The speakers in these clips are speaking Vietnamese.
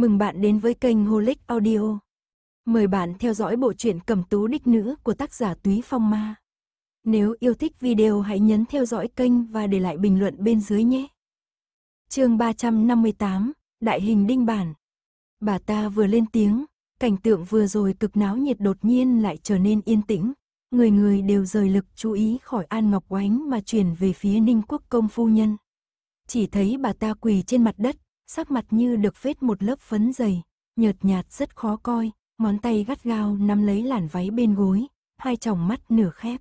Mừng bạn đến với kênh Holic Audio. Mời bạn theo dõi bộ truyện Cẩm Tú Đích Nữ của tác giả Túy Phong Ma. Nếu yêu thích video hãy nhấn theo dõi kênh và để lại bình luận bên dưới nhé. Chương 358, Đại hình đinh bản. Bà ta vừa lên tiếng, cảnh tượng vừa rồi cực náo nhiệt đột nhiên lại trở nên yên tĩnh, người người đều rời lực chú ý khỏi An Ngọc Oánh mà chuyển về phía Ninh Quốc công phu nhân. Chỉ thấy bà ta quỳ trên mặt đất, sắc mặt như được vết một lớp phấn dày, nhợt nhạt rất khó coi, ngón tay gắt gao nắm lấy làn váy bên gối, hai tròng mắt nửa khép.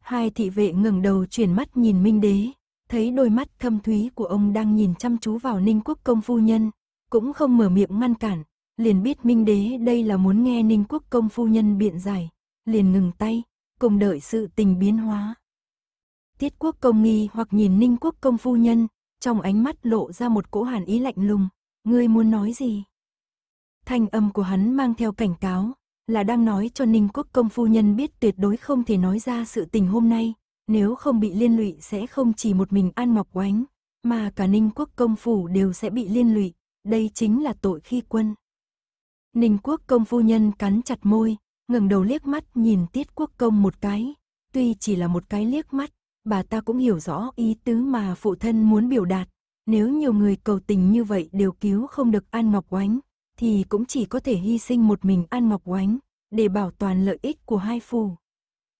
Hai thị vệ ngừng đầu chuyển mắt nhìn Minh Đế, thấy đôi mắt thâm thúy của ông đang nhìn chăm chú vào Ninh Quốc công phu nhân, cũng không mở miệng ngăn cản, liền biết Minh Đế đây là muốn nghe Ninh Quốc công phu nhân biện giải, liền ngừng tay, cùng đợi sự tình biến hóa. Tiết Quốc công nghi hoặc nhìn Ninh Quốc công phu nhân, trong ánh mắt lộ ra một cỗ hàn ý lạnh lùng, ngươi muốn nói gì? Thanh âm của hắn mang theo cảnh cáo, là đang nói cho Ninh Quốc công phu nhân biết tuyệt đối không thể nói ra sự tình hôm nay, nếu không bị liên lụy sẽ không chỉ một mình An Ngọc Oánh, mà cả Ninh Quốc công phủ đều sẽ bị liên lụy, đây chính là tội khi quân. Ninh Quốc công phu nhân cắn chặt môi, ngẩng đầu liếc mắt nhìn Tiết Quốc công một cái, tuy chỉ là một cái liếc mắt, bà ta cũng hiểu rõ ý tứ mà phụ thân muốn biểu đạt. Nếu nhiều người cầu tình như vậy đều cứu không được An Ngọc Oánh, thì cũng chỉ có thể hy sinh một mình An Ngọc Oánh, để bảo toàn lợi ích của hai phù.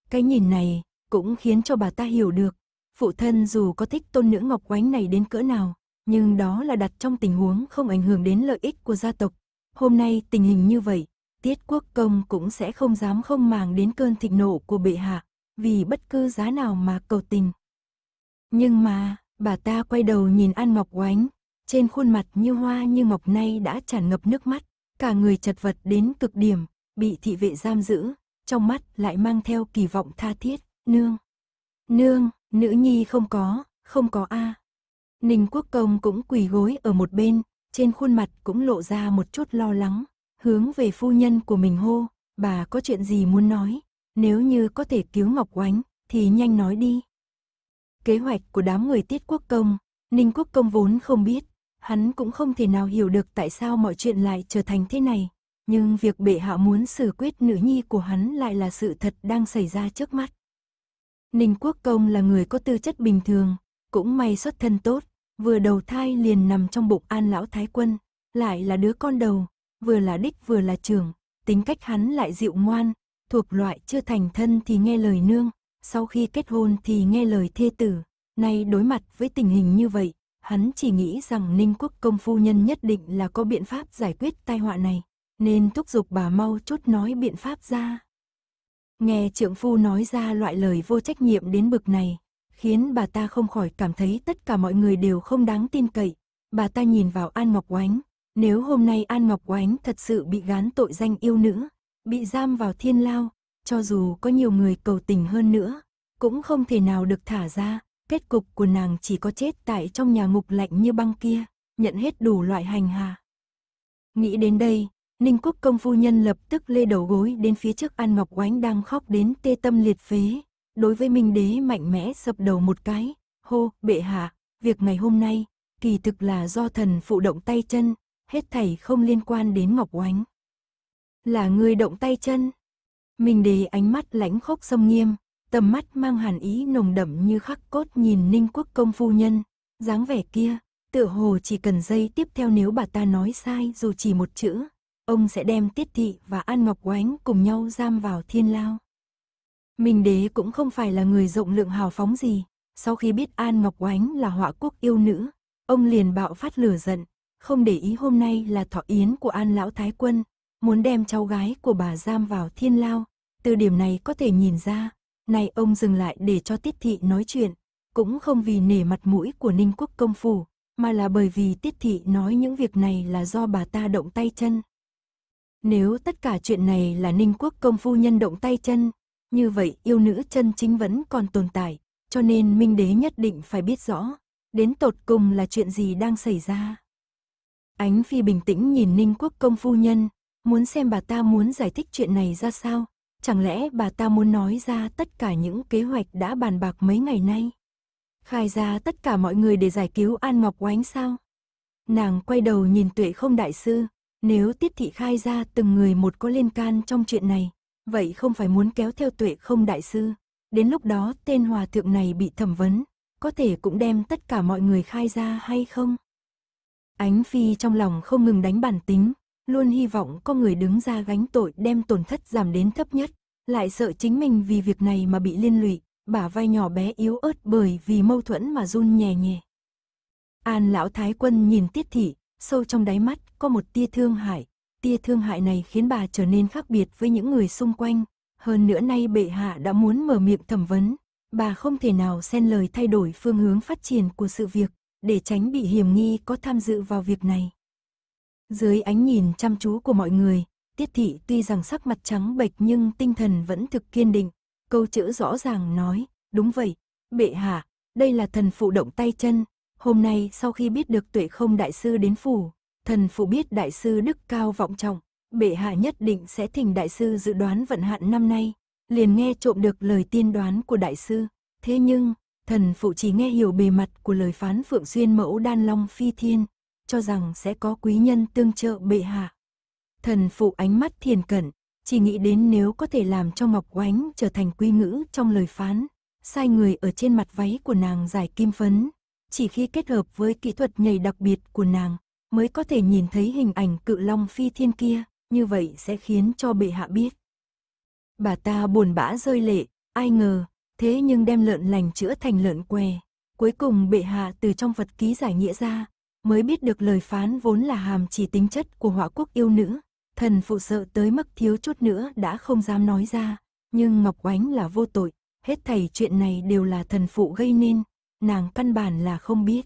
Cái nhìn này cũng khiến cho bà ta hiểu được, phụ thân dù có thích tôn nữ Ngọc Oánh này đến cỡ nào, nhưng đó là đặt trong tình huống không ảnh hưởng đến lợi ích của gia tộc. Hôm nay tình hình như vậy, Tiết Quốc Công cũng sẽ không dám không màng đến cơn thịnh nộ của bệ hạ vì bất cứ giá nào mà cầu tình. Nhưng mà, bà ta quay đầu nhìn An Ngọc Oánh, trên khuôn mặt như hoa như mộc nay đã tràn ngập nước mắt, cả người chật vật đến cực điểm, bị thị vệ giam giữ, trong mắt lại mang theo kỳ vọng tha thiết, nương. Nương, nữ nhi không có, không có a. Ninh Quốc Công cũng quỳ gối ở một bên, trên khuôn mặt cũng lộ ra một chút lo lắng, hướng về phu nhân của mình hô, bà có chuyện gì muốn nói, nếu như có thể cứu Ngọc Oánh, thì nhanh nói đi. Kế hoạch của đám người tiết quốc công, Ninh quốc công vốn không biết, hắn cũng không thể nào hiểu được tại sao mọi chuyện lại trở thành thế này. Nhưng việc bệ hạ muốn xử quyết nữ nhi của hắn lại là sự thật đang xảy ra trước mắt. Ninh Quốc Công là người có tư chất bình thường, cũng may xuất thân tốt, vừa đầu thai liền nằm trong bụng an lão thái quân, lại là đứa con đầu, vừa là đích vừa là trưởng, tính cách hắn lại dịu ngoan, thuộc loại chưa thành thân thì nghe lời nương, sau khi kết hôn thì nghe lời thê tử. Nay đối mặt với tình hình như vậy, hắn chỉ nghĩ rằng Ninh Quốc công phu nhân nhất định là có biện pháp giải quyết tai họa này, nên thúc giục bà mau chốt nói biện pháp ra. Nghe trượng phu nói ra loại lời vô trách nhiệm đến bực này, khiến bà ta không khỏi cảm thấy tất cả mọi người đều không đáng tin cậy. Bà ta nhìn vào An Ngọc Oánh, nếu hôm nay An Ngọc Oánh thật sự bị gán tội danh yêu nữ, bị giam vào thiên lao, cho dù có nhiều người cầu tình hơn nữa, cũng không thể nào được thả ra, kết cục của nàng chỉ có chết tại trong nhà ngục lạnh như băng kia, nhận hết đủ loại hành hạ. Nghĩ đến đây, Ninh Quốc công phu nhân lập tức lê đầu gối đến phía trước An Ngọc Oánh đang khóc đến tê tâm liệt phế, đối với Minh Đế mạnh mẽ sập đầu một cái, hô, bệ hạ, việc ngày hôm nay, kỳ thực là do thần phụ động tay chân, hết thảy không liên quan đến Ngọc Oánh. Là người động tay chân. Minh đế ánh mắt lãnh khốc sông nghiêm, tầm mắt mang hàn ý nồng đậm như khắc cốt nhìn ninh quốc công phu nhân, dáng vẻ kia, tựa hồ chỉ cần dây tiếp theo nếu bà ta nói sai dù chỉ một chữ, ông sẽ đem tiết thị và An Ngọc Oánh cùng nhau giam vào thiên lao. Minh đế cũng không phải là người rộng lượng hào phóng gì, sau khi biết An Ngọc Oánh là họa quốc yêu nữ, ông liền bạo phát lửa giận, không để ý hôm nay là thọ yến của An Lão Thái Quân, muốn đem cháu gái của bà giam vào thiên lao, từ điểm này có thể nhìn ra, này ông dừng lại để cho Tiết Thị nói chuyện, cũng không vì nể mặt mũi của Ninh Quốc công phủ, mà là bởi vì Tiết Thị nói những việc này là do bà ta động tay chân. Nếu tất cả chuyện này là Ninh Quốc công phu nhân động tay chân, như vậy yêu nữ chân chính vẫn còn tồn tại, cho nên Minh Đế nhất định phải biết rõ, đến tột cùng là chuyện gì đang xảy ra. Ánh Phi bình tĩnh nhìn Ninh Quốc công phu nhân, muốn xem bà ta muốn giải thích chuyện này ra sao. Chẳng lẽ bà ta muốn nói ra tất cả những kế hoạch đã bàn bạc mấy ngày nay? Khai ra tất cả mọi người để giải cứu An Ngọc Oánh sao? Nàng quay đầu nhìn tuệ không đại sư, nếu tiết thị khai ra từng người một có liên can trong chuyện này, vậy không phải muốn kéo theo tuệ không đại sư. Đến lúc đó tên hòa thượng này bị thẩm vấn, có thể cũng đem tất cả mọi người khai ra hay không? Ánh Phi trong lòng không ngừng đánh bản tính, luôn hy vọng có người đứng ra gánh tội đem tổn thất giảm đến thấp nhất, lại sợ chính mình vì việc này mà bị liên lụy, bả vai nhỏ bé yếu ớt bởi vì mâu thuẫn mà run nhẹ nhẹ. An lão thái quân nhìn tiết thị, sâu trong đáy mắt có một tia thương hại, tia thương hại này khiến bà trở nên khác biệt với những người xung quanh, hơn nữa nay bệ hạ đã muốn mở miệng thẩm vấn, bà không thể nào xen lời thay đổi phương hướng phát triển của sự việc, để tránh bị hiểm nghi có tham dự vào việc này. Dưới ánh nhìn chăm chú của mọi người, Tiết Thị tuy rằng sắc mặt trắng bệch nhưng tinh thần vẫn thực kiên định. Câu chữ rõ ràng nói, đúng vậy, bệ hạ, đây là thần phụ động tay chân. Hôm nay sau khi biết được tuệ không đại sư đến phủ, thần phụ biết đại sư đức cao vọng trọng, bệ hạ nhất định sẽ thỉnh đại sư dự đoán vận hạn năm nay. Liền nghe trộm được lời tiên đoán của đại sư. Thế nhưng, thần phụ chỉ nghe hiểu bề mặt của lời phán phượng xuyên mẫu đan long phi thiên, cho rằng sẽ có quý nhân tương trợ bệ hạ. Thần phụ ánh mắt thiền cẩn, chỉ nghĩ đến nếu có thể làm cho Ngọc Oánh trở thành quy ngữ trong lời phán, sai người ở trên mặt váy của nàng giải kim phấn. Chỉ khi kết hợp với kỹ thuật nhảy đặc biệt của nàng, mới có thể nhìn thấy hình ảnh cự long phi thiên kia, như vậy sẽ khiến cho bệ hạ biết. Bà ta buồn bã rơi lệ, ai ngờ, thế nhưng đem lợn lành chữa thành lợn què. Cuối cùng bệ hạ từ trong vật ký giải nghĩa ra, mới biết được lời phán vốn là hàm chỉ tính chất của họa quốc yêu nữ. Thần phụ sợ tới mức thiếu chút nữa đã không dám nói ra, nhưng Ngọc Oánh là vô tội, hết thảy chuyện này đều là thần phụ gây nên, nàng căn bản là không biết.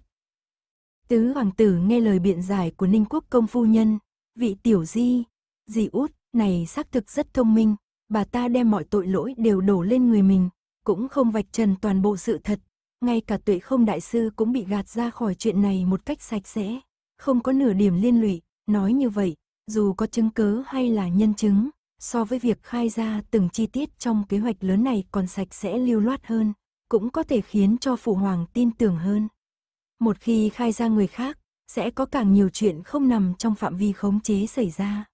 Tứ hoàng tử nghe lời biện giải của Ninh Quốc công phu nhân, vị tiểu di, dị út, này xác thực rất thông minh, bà ta đem mọi tội lỗi đều đổ lên người mình, cũng không vạch trần toàn bộ sự thật, ngay cả tuệ không đại sư cũng bị gạt ra khỏi chuyện này một cách sạch sẽ, không có nửa điểm liên lụy, nói như vậy, dù có chứng cứ hay là nhân chứng, so với việc khai ra từng chi tiết trong kế hoạch lớn này còn sạch sẽ lưu loát hơn, cũng có thể khiến cho phụ hoàng tin tưởng hơn. Một khi khai ra người khác, sẽ có càng nhiều chuyện không nằm trong phạm vi khống chế xảy ra.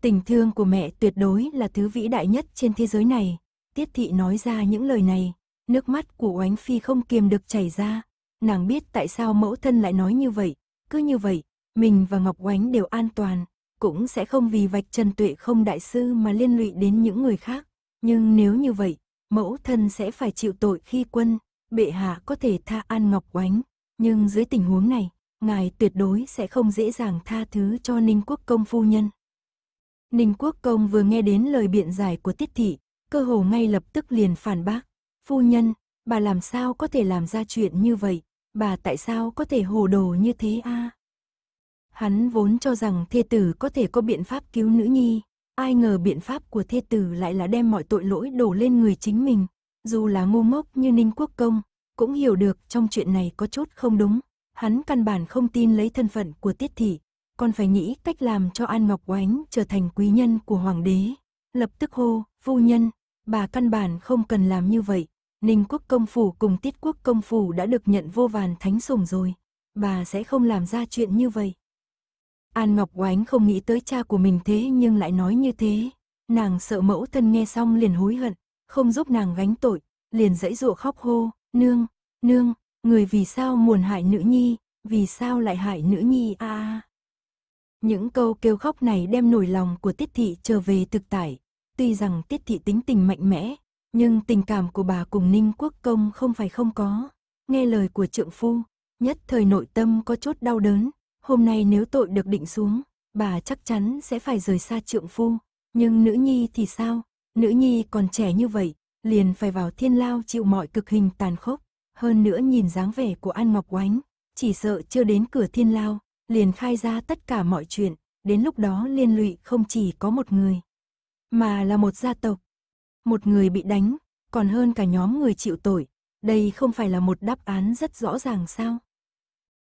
Tình thương của mẹ tuyệt đối là thứ vĩ đại nhất trên thế giới này, Tiết Thị nói ra những lời này, Nước mắt của Oánh Phi không kiềm được chảy ra. Nàng biết tại sao mẫu thân lại nói như vậy. Cứ như vậy, mình và Ngọc Oánh đều an toàn. Cũng sẽ không vì vạch Trần Tuệ không đại sư mà liên lụy đến những người khác. Nhưng nếu như vậy, mẫu thân sẽ phải chịu tội khi quân. Bệ hạ có thể tha An Ngọc Oánh. Nhưng dưới tình huống này, ngài tuyệt đối sẽ không dễ dàng tha thứ cho Ninh Quốc Công phu nhân. Ninh Quốc Công vừa nghe đến lời biện giải của Tiết Thị, cơ hồ ngay lập tức liền phản bác. Phu nhân, bà làm sao có thể làm ra chuyện như vậy, bà tại sao có thể hồ đồ như thế a? Hắn vốn cho rằng thê tử có thể có biện pháp cứu nữ nhi, ai ngờ biện pháp của thê tử lại là đem mọi tội lỗi đổ lên người chính mình, dù là ngu ngốc như Ninh Quốc Công, cũng hiểu được trong chuyện này có chút không đúng, hắn căn bản không tin lấy thân phận của tiết thị, còn phải nghĩ cách làm cho An Ngọc Oánh trở thành quý nhân của hoàng đế. Lập tức hô, phu nhân, bà căn bản không cần làm như vậy, Ninh quốc công phủ cùng tiết quốc công phủ đã được nhận vô vàn thánh sủng rồi. Bà sẽ không làm ra chuyện như vậy. An Ngọc Oánh không nghĩ tới cha của mình thế nhưng lại nói như thế. Nàng sợ mẫu thân nghe xong liền hối hận, không giúp nàng gánh tội, liền dãy dụa khóc hô, nương, nương, người vì sao muốn hại nữ nhi, vì sao lại hại nữ nhi a à, Những câu kêu khóc này đem nổi lòng của tiết thị trở về thực tại. Tuy rằng tiết thị tính tình mạnh mẽ, nhưng tình cảm của bà cùng Ninh Quốc Công không phải không có. Nghe lời của trượng phu, nhất thời nội tâm có chốt đau đớn. Hôm nay nếu tội được định xuống, bà chắc chắn sẽ phải rời xa trượng phu. Nhưng nữ nhi thì sao? Nữ nhi còn trẻ như vậy, liền phải vào thiên lao chịu mọi cực hình tàn khốc. Hơn nữa nhìn dáng vẻ của An Ngọc Oánh, chỉ sợ chưa đến cửa thiên lao, liền khai ra tất cả mọi chuyện. Đến lúc đó liên lụy không chỉ có một người, mà là một gia tộc một người bị đánh, còn hơn cả nhóm người chịu tội, đây không phải là một đáp án rất rõ ràng sao?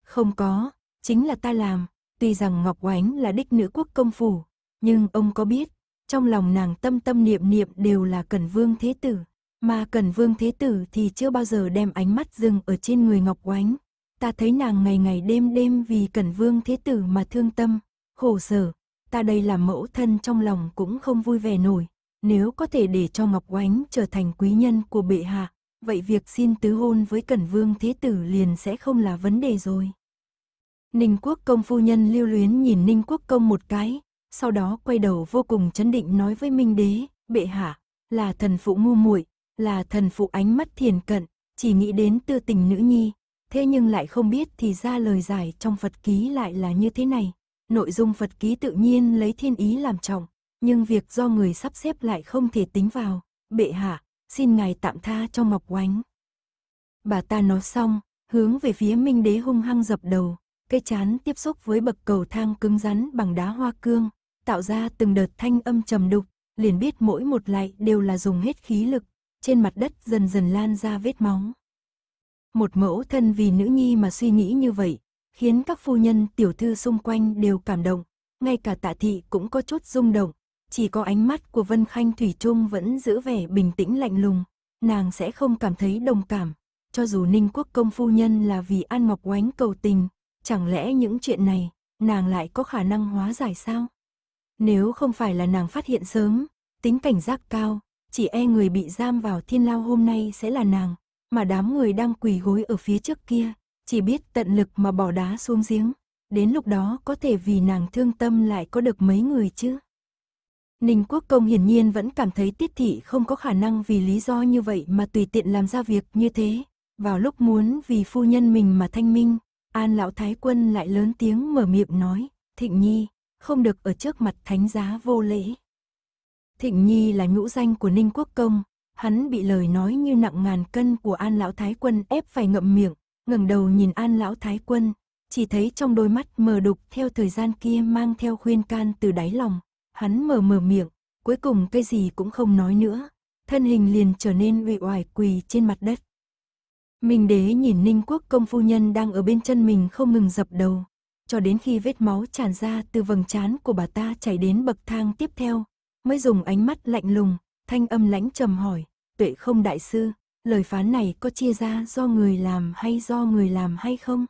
Không có, chính là ta làm, tuy rằng Ngọc Oánh là đích nữ quốc công phủ, nhưng ông có biết, trong lòng nàng tâm tâm niệm niệm đều là Cẩn Vương Thế Tử, mà Cẩn Vương Thế Tử thì chưa bao giờ đem ánh mắt dừng ở trên người Ngọc Oánh. Ta thấy nàng ngày ngày đêm đêm vì Cẩn Vương Thế Tử mà thương tâm, khổ sở, ta đây là mẫu thân trong lòng cũng không vui vẻ nổi, nếu có thể để cho Ngọc Oánh trở thành quý nhân của bệ hạ, vậy việc xin tứ hôn với Cẩn Vương Thế Tử liền sẽ không là vấn đề rồi. Ninh Quốc Công phu nhân lưu luyến nhìn Ninh Quốc Công một cái, sau đó quay đầu vô cùng chấn định nói với Minh Đế, bệ hạ, là thần phụ ngu muội là thần phụ ánh mắt thiền cận, chỉ nghĩ đến tư tình nữ nhi, thế nhưng lại không biết thì ra lời giải trong Phật ký lại là như thế này. Nội dung Phật ký tự nhiên lấy thiên ý làm trọng, nhưng việc do người sắp xếp lại không thể tính vào, bệ hạ, xin ngài tạm tha cho Ngọc Oánh. Bà ta nói xong, hướng về phía Minh Đế hung hăng dập đầu, cây chán tiếp xúc với bậc cầu thang cứng rắn bằng đá hoa cương, tạo ra từng đợt thanh âm trầm đục, liền biết mỗi một lại đều là dùng hết khí lực, trên mặt đất dần dần lan ra vết móng. Một mẫu thân vì nữ nhi mà suy nghĩ như vậy, khiến các phu nhân tiểu thư xung quanh đều cảm động, ngay cả tạ thị cũng có chút rung động, chỉ có ánh mắt của Vân Khanh Thủy Trung vẫn giữ vẻ bình tĩnh lạnh lùng, nàng sẽ không cảm thấy đồng cảm, cho dù Ninh Quốc công phu nhân là vì An Ngọc Oánh cầu tình, chẳng lẽ những chuyện này nàng lại có khả năng hóa giải sao? Nếu không phải là nàng phát hiện sớm, tính cảnh giác cao, chỉ e người bị giam vào thiên lao hôm nay sẽ là nàng, mà đám người đang quỳ gối ở phía trước kia, chỉ biết tận lực mà bỏ đá xuống giếng, đến lúc đó có thể vì nàng thương tâm lại có được mấy người chứ? Ninh Quốc Công hiển nhiên vẫn cảm thấy tiết thị không có khả năng vì lý do như vậy mà tùy tiện làm ra việc như thế. Vào lúc muốn vì phu nhân mình mà thanh minh, An Lão Thái Quân lại lớn tiếng mở miệng nói, Thịnh Nhi, không được ở trước mặt thánh giá vô lễ. Thịnh Nhi là nhũ danh của Ninh Quốc Công, hắn bị lời nói như nặng ngàn cân của An Lão Thái Quân ép phải ngậm miệng, ngẩng đầu nhìn An Lão Thái Quân, chỉ thấy trong đôi mắt mờ đục theo thời gian kia mang theo khuyên can từ đáy lòng. Hắn mở mở miệng, cuối cùng cái gì cũng không nói nữa, thân hình liền trở nên ủy oải quỳ trên mặt đất. Minh đế nhìn Ninh Quốc công phu nhân đang ở bên chân mình không ngừng dập đầu, cho đến khi vết máu tràn ra từ vầng trán của bà ta chảy đến bậc thang tiếp theo, mới dùng ánh mắt lạnh lùng, thanh âm lãnh trầm hỏi, tuệ không đại sư, lời phán này có chia ra do người làm hay do người làm hay không?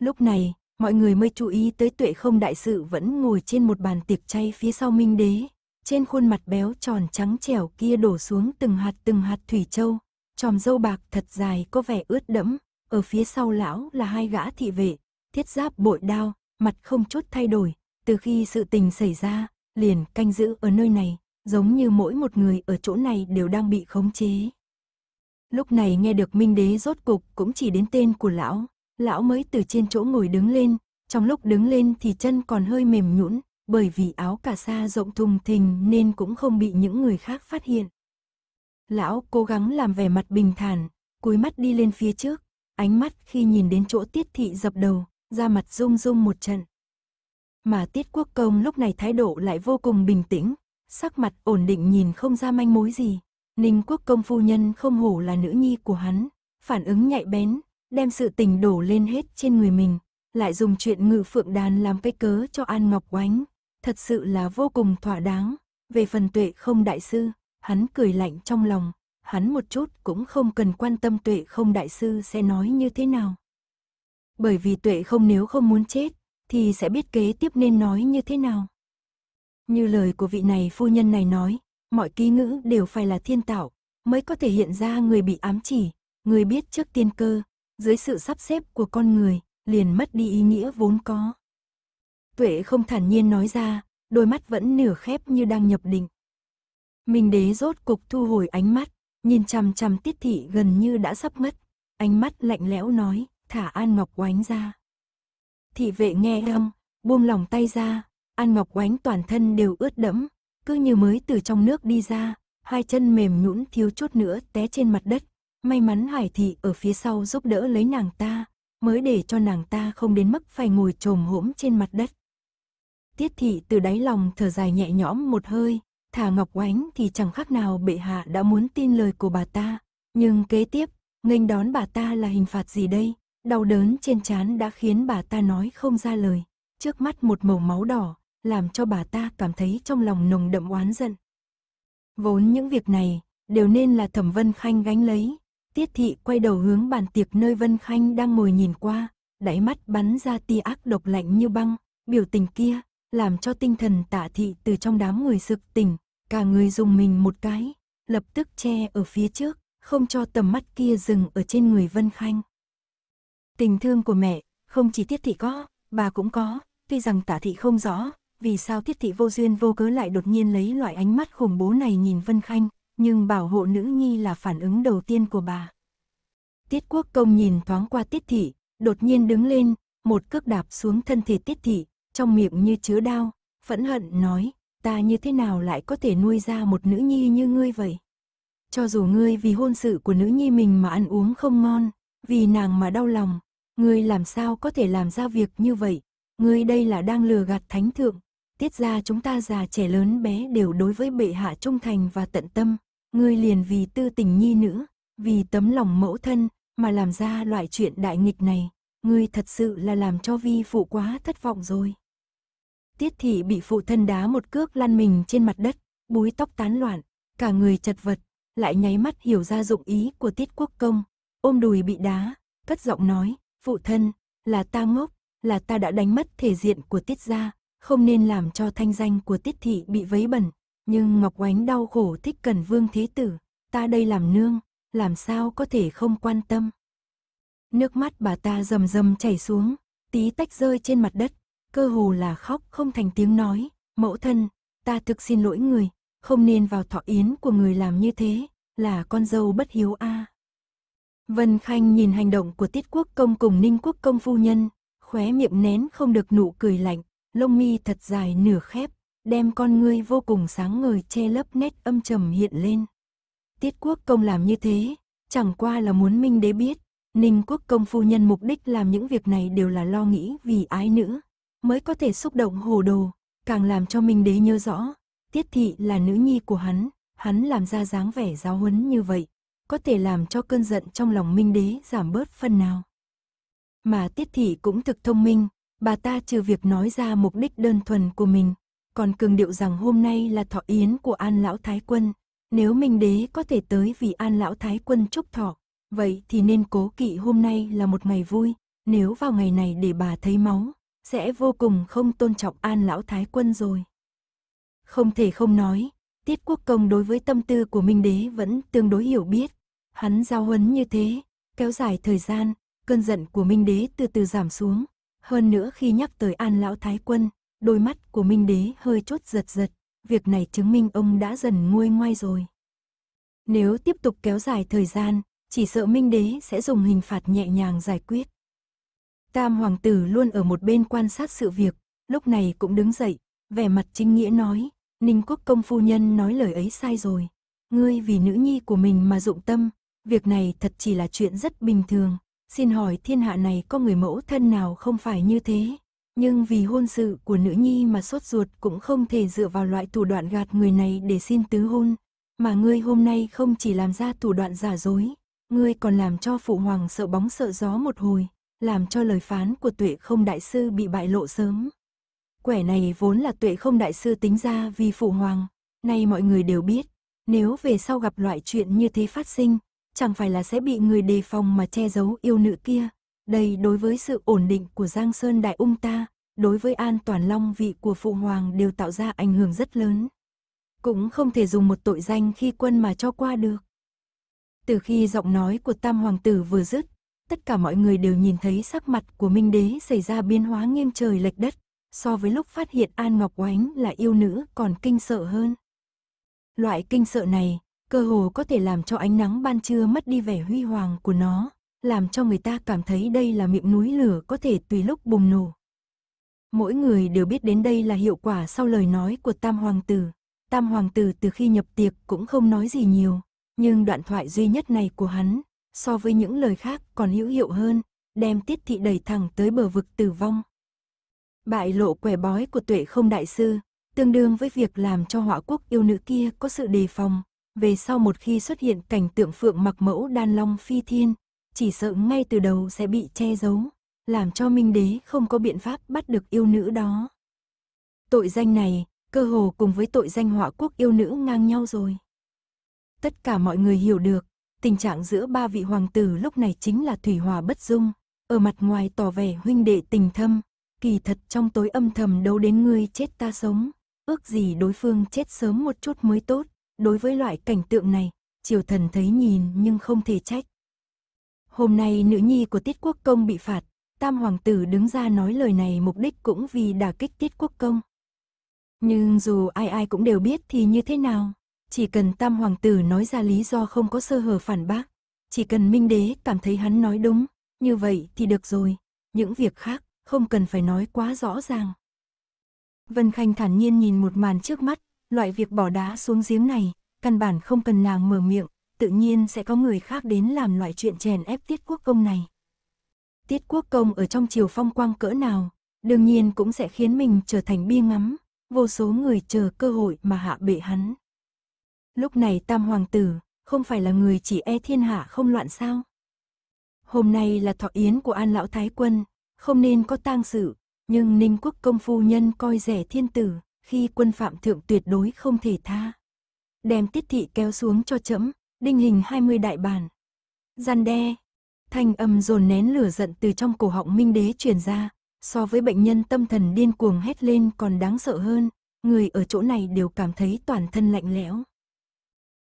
Lúc này, mọi người mới chú ý tới tuệ không đại sự vẫn ngồi trên một bàn tiệc chay phía sau minh đế. Trên khuôn mặt béo tròn trắng trẻo kia đổ xuống từng hạt từng hạt thủy châu, tròm râu bạc thật dài có vẻ ướt đẫm, ở phía sau lão là hai gã thị vệ, thiết giáp bội đao, mặt không chút thay đổi, từ khi sự tình xảy ra, liền canh giữ ở nơi này, giống như mỗi một người ở chỗ này đều đang bị khống chế. Lúc này nghe được Minh Đế rốt cục cũng chỉ đến tên của lão, lão mới từ trên chỗ ngồi đứng lên, trong lúc đứng lên thì chân còn hơi mềm nhũn, bởi vì áo cà sa rộng thùng thình nên cũng không bị những người khác phát hiện. Lão cố gắng làm vẻ mặt bình thản, cúi mắt đi lên phía trước, ánh mắt khi nhìn đến chỗ tiết thị dập đầu, ra mặt rung rung một trận. Mà tiết quốc công lúc này thái độ lại vô cùng bình tĩnh, sắc mặt ổn định nhìn không ra manh mối gì. Ninh quốc công phu nhân không hổ là nữ nhi của hắn, phản ứng nhạy bén, đem sự tình đổ lên hết trên người mình, lại dùng chuyện ngự phượng đàn làm cái cớ cho An Ngọc Oánh, thật sự là vô cùng thỏa đáng. Về phần tuệ không đại sư, hắn cười lạnh trong lòng, hắn một chút cũng không cần quan tâm tuệ không đại sư sẽ nói như thế nào. Bởi vì tuệ không nếu không muốn chết, thì sẽ biết kế tiếp nên nói như thế nào. Như lời của vị này phu nhân này nói, mọi ký ngữ đều phải là thiên tạo, mới có thể hiện ra người bị ám chỉ, người biết trước tiên cơ, dưới sự sắp xếp của con người, liền mất đi ý nghĩa vốn có. Tuệ không thản nhiên nói ra, đôi mắt vẫn nửa khép như đang nhập định. Minh đế rốt cục thu hồi ánh mắt, nhìn chằm chằm tiết thị gần như đã sắp mất. Ánh mắt lạnh lẽo nói, thả An Ngọc Oánh ra. Thị vệ nghe âm, buông lòng tay ra, An Ngọc Oánh toàn thân đều ướt đẫm, cứ như mới từ trong nước đi ra, hai chân mềm nhũn thiếu chút nữa té trên mặt đất, May mắn Hải Thị ở phía sau giúp đỡ lấy nàng ta, mới để cho nàng ta không đến mức phải ngồi trồm hỗm trên mặt đất. Tiết Thị từ đáy lòng thở dài nhẹ nhõm một hơi, thả Ngọc Oánh thì chẳng khác nào bệ hạ đã muốn tin lời của bà ta, nhưng kế tiếp, nghênh đón bà ta là hình phạt gì đây? Đau đớn trên chán đã khiến bà ta nói không ra lời, trước mắt một màu máu đỏ, làm cho bà ta cảm thấy trong lòng nồng đậm oán giận. Vốn những việc này đều nên là Thẩm Vân Khanh gánh lấy, Tiết thị quay đầu hướng bàn tiệc nơi Vân Khanh đang ngồi nhìn qua, đáy mắt bắn ra tia ác độc lạnh như băng, biểu tình kia, làm cho tinh thần tạ thị từ trong đám người sực tỉnh, cả người dùng mình một cái, lập tức che ở phía trước, không cho tầm mắt kia dừng ở trên người Vân Khanh. Tình thương của mẹ, không chỉ tiết thị có, bà cũng có, tuy rằng tả thị không rõ, vì sao tiết thị vô duyên vô cớ lại đột nhiên lấy loại ánh mắt khủng bố này nhìn Vân Khanh, nhưng bảo hộ nữ nhi là phản ứng đầu tiên của bà. Tiết quốc công nhìn thoáng qua tiết thị, đột nhiên đứng lên, một cước đạp xuống thân thể tiết thị, trong miệng như chứa đau, phẫn hận nói, ta như thế nào lại có thể nuôi ra một nữ nhi như ngươi vậy? Cho dù ngươi vì hôn sự của nữ nhi mình mà ăn uống không ngon, vì nàng mà đau lòng, ngươi làm sao có thể làm ra việc như vậy? Ngươi đây là đang lừa gạt thánh thượng, tiết ra chúng ta già trẻ lớn bé đều đối với bệ hạ trung thành và tận tâm ngươi liền vì tư tình nhi nữ, vì tấm lòng mẫu thân, mà làm ra loại chuyện đại nghịch này, ngươi thật sự là làm cho vi phụ quá thất vọng rồi. Tiết thị bị phụ thân đá một cước lăn mình trên mặt đất, búi tóc tán loạn, cả người chật vật, lại nháy mắt hiểu ra dụng ý của tiết quốc công, ôm đùi bị đá, cất giọng nói, phụ thân, là ta ngốc, là ta đã đánh mất thể diện của tiết gia, không nên làm cho thanh danh của tiết thị bị vấy bẩn, nhưng Ngọc Oánh đau khổ thích cần vương thế tử, ta đây làm nương, làm sao có thể không quan tâm. Nước mắt bà ta rầm rầm chảy xuống, tí tách rơi trên mặt đất, cơ hồ là khóc không thành tiếng nói, mẫu thân, ta thực xin lỗi người, không nên vào thọ yến của người làm như thế, là con dâu bất hiếu a. À. Vân Khanh nhìn hành động của Tiết Quốc Công cùng Ninh Quốc Công phu nhân, khóe miệng nén không được nụ cười lạnh, lông mi thật dài nửa khép, đem con ngươi vô cùng sáng ngời che lấp nét âm trầm hiện lên. Tiết quốc công làm như thế, chẳng qua là muốn Minh đế biết, Ninh quốc công phu nhân mục đích làm những việc này đều là lo nghĩ vì ái nữ, mới có thể xúc động hồ đồ, càng làm cho Minh đế nhớ rõ, Tiết thị là nữ nhi của hắn, hắn làm ra dáng vẻ giáo huấn như vậy, có thể làm cho cơn giận trong lòng Minh đế giảm bớt phần nào. Mà Tiết thị cũng thực thông minh, bà ta trừ việc nói ra mục đích đơn thuần của mình, còn cường điệu rằng hôm nay là thọ yến của An Lão Thái Quân. Nếu Minh Đế có thể tới vì An Lão Thái Quân chúc thọ, vậy thì nên cố kỵ hôm nay là một ngày vui, nếu vào ngày này để bà thấy máu, sẽ vô cùng không tôn trọng An Lão Thái Quân rồi. Không thể không nói, Tiết Quốc Công đối với tâm tư của Minh Đế vẫn tương đối hiểu biết. Hắn giao huấn như thế, kéo dài thời gian, cơn giận của Minh Đế từ từ giảm xuống. Hơn nữa khi nhắc tới An Lão Thái Quân, Đôi mắt của Minh Đế hơi chốt giật giật, việc này chứng minh ông đã dần nguôi ngoai rồi. Nếu tiếp tục kéo dài thời gian, chỉ sợ Minh Đế sẽ dùng hình phạt nhẹ nhàng giải quyết. Tam Hoàng tử luôn ở một bên quan sát sự việc, lúc này cũng đứng dậy, vẻ mặt chính nghĩa nói, Ninh Quốc công phu nhân nói lời ấy sai rồi. Ngươi vì nữ nhi của mình mà dụng tâm, việc này thật chỉ là chuyện rất bình thường. Xin hỏi thiên hạ này có người mẫu thân nào không phải như thế? nhưng vì hôn sự của nữ nhi mà sốt ruột cũng không thể dựa vào loại thủ đoạn gạt người này để xin tứ hôn, mà ngươi hôm nay không chỉ làm ra thủ đoạn giả dối, ngươi còn làm cho phụ hoàng sợ bóng sợ gió một hồi, làm cho lời phán của tuệ không đại sư bị bại lộ sớm. Quẻ này vốn là tuệ không đại sư tính ra vì phụ hoàng, nay mọi người đều biết, nếu về sau gặp loại chuyện như thế phát sinh, chẳng phải là sẽ bị người đề phòng mà che giấu yêu nữ kia, đây đối với sự ổn định của Giang Sơn Đại Ung ta, đối với an toàn long vị của Phụ Hoàng đều tạo ra ảnh hưởng rất lớn. Cũng không thể dùng một tội danh khi quân mà cho qua được. Từ khi giọng nói của Tam Hoàng tử vừa dứt, tất cả mọi người đều nhìn thấy sắc mặt của Minh Đế xảy ra biến hóa nghiêm trời lệch đất, so với lúc phát hiện An Ngọc Oánh là yêu nữ còn kinh sợ hơn. Loại kinh sợ này, cơ hồ có thể làm cho ánh nắng ban trưa mất đi vẻ huy hoàng của nó, làm cho người ta cảm thấy đây là miệng núi lửa có thể tùy lúc bùng nổ. Mỗi người đều biết đến đây là hiệu quả sau lời nói của Tam Hoàng Tử. Tam Hoàng Tử từ khi nhập tiệc cũng không nói gì nhiều, nhưng đoạn thoại duy nhất này của hắn, so với những lời khác còn hữu hiệu hơn, đem tiết thị đẩy thẳng tới bờ vực tử vong. Bại lộ quẻ bói của tuệ không đại sư, tương đương với việc làm cho họa quốc yêu nữ kia có sự đề phòng. Về sau một khi xuất hiện cảnh tượng phượng mặc mẫu đan long phi thiên, chỉ sợ ngay từ đầu sẽ bị che giấu, làm cho Minh Đế không có biện pháp bắt được yêu nữ đó. Tội danh này, cơ hồ cùng với tội danh họa quốc yêu nữ ngang nhau rồi. Tất cả mọi người hiểu được, tình trạng giữa ba vị hoàng tử lúc này chính là thủy hòa bất dung, ở mặt ngoài tỏ vẻ huynh đệ tình thâm, kỳ thật trong tối âm thầm đấu đến người chết ta sống, ước gì đối phương chết sớm một chút mới tốt, đối với loại cảnh tượng này, triều thần thấy nhìn nhưng không thể trách. Hôm nay nữ nhi của Tiết Quốc Công bị phạt, Tam Hoàng tử đứng ra nói lời này mục đích cũng vì đả kích Tiết Quốc Công. Nhưng dù ai ai cũng đều biết thì như thế nào, chỉ cần Tam Hoàng tử nói ra lý do không có sơ hở phản bác, chỉ cần Minh Đế cảm thấy hắn nói đúng, như vậy thì được rồi, những việc khác không cần phải nói quá rõ ràng. Vân Khanh thản nhiên nhìn một màn trước mắt, loại việc bỏ đá xuống giếng này, căn bản không cần nàng mở miệng, tự nhiên sẽ có người khác đến làm loại chuyện chèn ép tiết quốc công này. Tiết quốc công ở trong triều phong quang cỡ nào, đương nhiên cũng sẽ khiến mình trở thành bia ngắm, vô số người chờ cơ hội mà hạ bệ hắn. Lúc này tam hoàng tử, không phải là người chỉ e thiên hạ không loạn sao? Hôm nay là thọ yến của an lão thái quân, không nên có tang sự, nhưng ninh quốc công phu nhân coi rẻ thiên tử, khi quân phạm thượng tuyệt đối không thể tha. Đem tiết thị kéo xuống cho chấm, Đinh hình 20 đại bản. Gian đe. Thanh âm dồn nén lửa giận từ trong cổ họng minh đế truyền ra, so với bệnh nhân tâm thần điên cuồng hét lên còn đáng sợ hơn, người ở chỗ này đều cảm thấy toàn thân lạnh lẽo.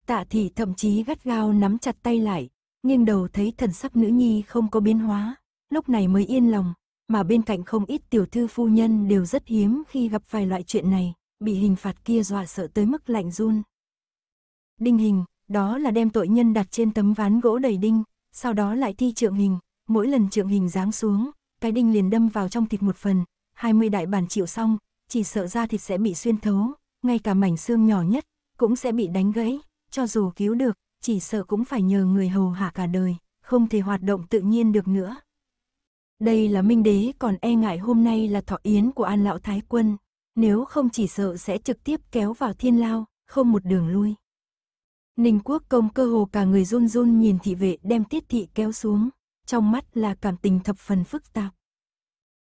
Tạ thị thậm chí gắt gao nắm chặt tay lại, nhưng đầu thấy thần sắc nữ nhi không có biến hóa, lúc này mới yên lòng, mà bên cạnh không ít tiểu thư phu nhân đều rất hiếm khi gặp phải loại chuyện này, bị hình phạt kia dọa sợ tới mức lạnh run. Đinh hình, đó là đem tội nhân đặt trên tấm ván gỗ đầy đinh, sau đó lại thi trượng hình, mỗi lần trượng hình giáng xuống, cái đinh liền đâm vào trong thịt một phần, 20 đại bản chịu xong, chỉ sợ da thịt sẽ bị xuyên thấu, ngay cả mảnh xương nhỏ nhất cũng sẽ bị đánh gãy, cho dù cứu được, chỉ sợ cũng phải nhờ người hầu hạ cả đời, không thể hoạt động tự nhiên được nữa. Đây là Minh Đế còn e ngại hôm nay là thọ yến của An Lão Thái Quân, nếu không chỉ sợ sẽ trực tiếp kéo vào thiên lao, không một đường lui. Ninh quốc công cơ hồ cả người run run nhìn thị vệ đem tiết thị kéo xuống, trong mắt là cảm tình thập phần phức tạp.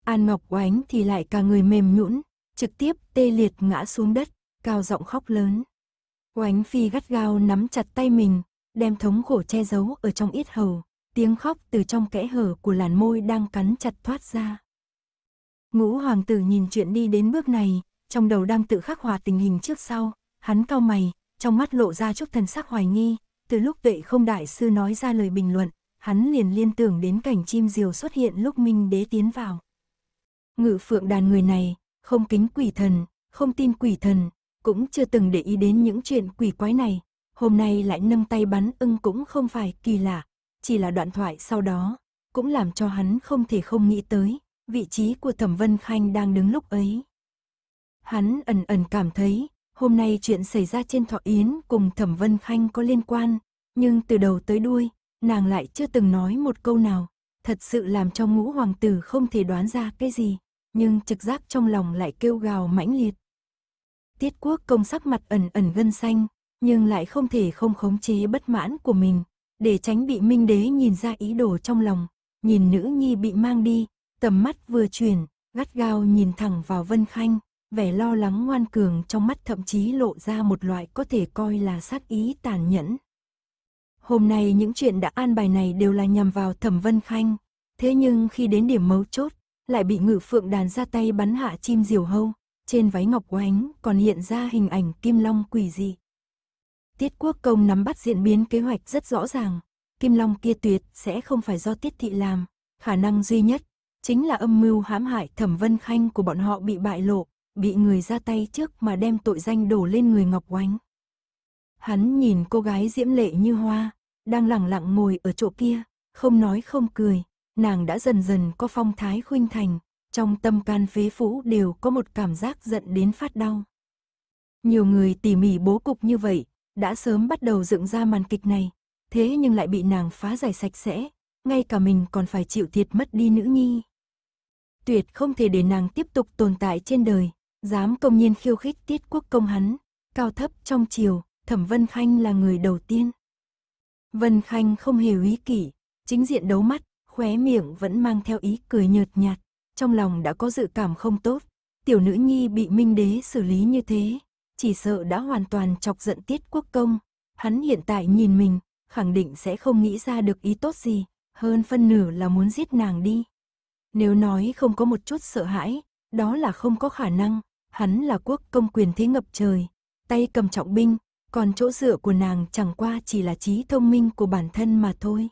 An Ngọc Oánh thì lại cả người mềm nhũn, trực tiếp tê liệt ngã xuống đất, cao giọng khóc lớn. Oánh Phi gắt gao nắm chặt tay mình, đem thống khổ che giấu ở trong ít hầu, tiếng khóc từ trong kẽ hở của làn môi đang cắn chặt thoát ra. Ngũ hoàng tử nhìn chuyện đi đến bước này, trong đầu đang tự khắc hòa tình hình trước sau, hắn cau mày, trong mắt lộ ra chút thần sắc hoài nghi, từ lúc tuệ không đại sư nói ra lời bình luận, hắn liền liên tưởng đến cảnh chim diều xuất hiện lúc minh đế tiến vào. Ngự phượng đàn người này, không kính quỷ thần, không tin quỷ thần, cũng chưa từng để ý đến những chuyện quỷ quái này, hôm nay lại nâng tay bắn ưng cũng không phải kỳ lạ, chỉ là đoạn thoại sau đó, cũng làm cho hắn không thể không nghĩ tới, vị trí của Thẩm Vân Khanh đang đứng lúc ấy. Hắn ẩn ẩn cảm thấy, Hôm nay chuyện xảy ra trên Thọ Yến cùng Thẩm Vân Khanh có liên quan, nhưng từ đầu tới đuôi, nàng lại chưa từng nói một câu nào, thật sự làm cho ngũ hoàng tử không thể đoán ra cái gì, nhưng trực giác trong lòng lại kêu gào mãnh liệt. Tiết quốc công sắc mặt ẩn ẩn gân xanh, nhưng lại không thể không khống chế bất mãn của mình, để tránh bị minh đế nhìn ra ý đồ trong lòng, nhìn nữ nhi bị mang đi, tầm mắt vừa chuyển, gắt gao nhìn thẳng vào Vân Khanh, vẻ lo lắng ngoan cường trong mắt thậm chí lộ ra một loại có thể coi là sát ý tàn nhẫn. Hôm nay những chuyện đã an bài này đều là nhằm vào Thẩm Vân Khanh, thế nhưng khi đến điểm mấu chốt, lại bị ngự phượng đàn ra tay bắn hạ chim diều hâu, trên váy ngọc của ánh còn hiện ra hình ảnh kim long quỷ dị. Tiết quốc công nắm bắt diễn biến kế hoạch rất rõ ràng, kim long kia tuyệt sẽ không phải do tiết thị làm, khả năng duy nhất chính là âm mưu hãm hại thẩm vân khanh của bọn họ bị bại lộ, bị người ra tay trước mà đem tội danh đổ lên người Ngọc Oánh. Hắn nhìn cô gái diễm lệ như hoa, đang lặng lặng ngồi ở chỗ kia, không nói không cười, nàng đã dần dần có phong thái khuynh thành, trong tâm can phế phú đều có một cảm giác giận đến phát đau. Nhiều người tỉ mỉ bố cục như vậy, đã sớm bắt đầu dựng ra màn kịch này, thế nhưng lại bị nàng phá giải sạch sẽ, ngay cả mình còn phải chịu thiệt mất đi nữ nhi. Tuyệt không thể để nàng tiếp tục tồn tại trên đời, Dám công nhiên khiêu khích tiết quốc công hắn, cao thấp trong triều, thẩm Vân Khanh là người đầu tiên. Vân Khanh không hề ý kỷ, chính diện đấu mắt, khóe miệng vẫn mang theo ý cười nhợt nhạt, trong lòng đã có dự cảm không tốt. Tiểu nữ nhi bị minh đế xử lý như thế, chỉ sợ đã hoàn toàn chọc giận tiết quốc công. Hắn hiện tại nhìn mình, khẳng định sẽ không nghĩ ra được ý tốt gì, hơn phân nửa là muốn giết nàng đi. Nếu nói không có một chút sợ hãi, đó là không có khả năng, hắn là quốc công quyền thế ngập trời, tay cầm trọng binh, còn chỗ dựa của nàng chẳng qua chỉ là trí thông minh của bản thân mà thôi.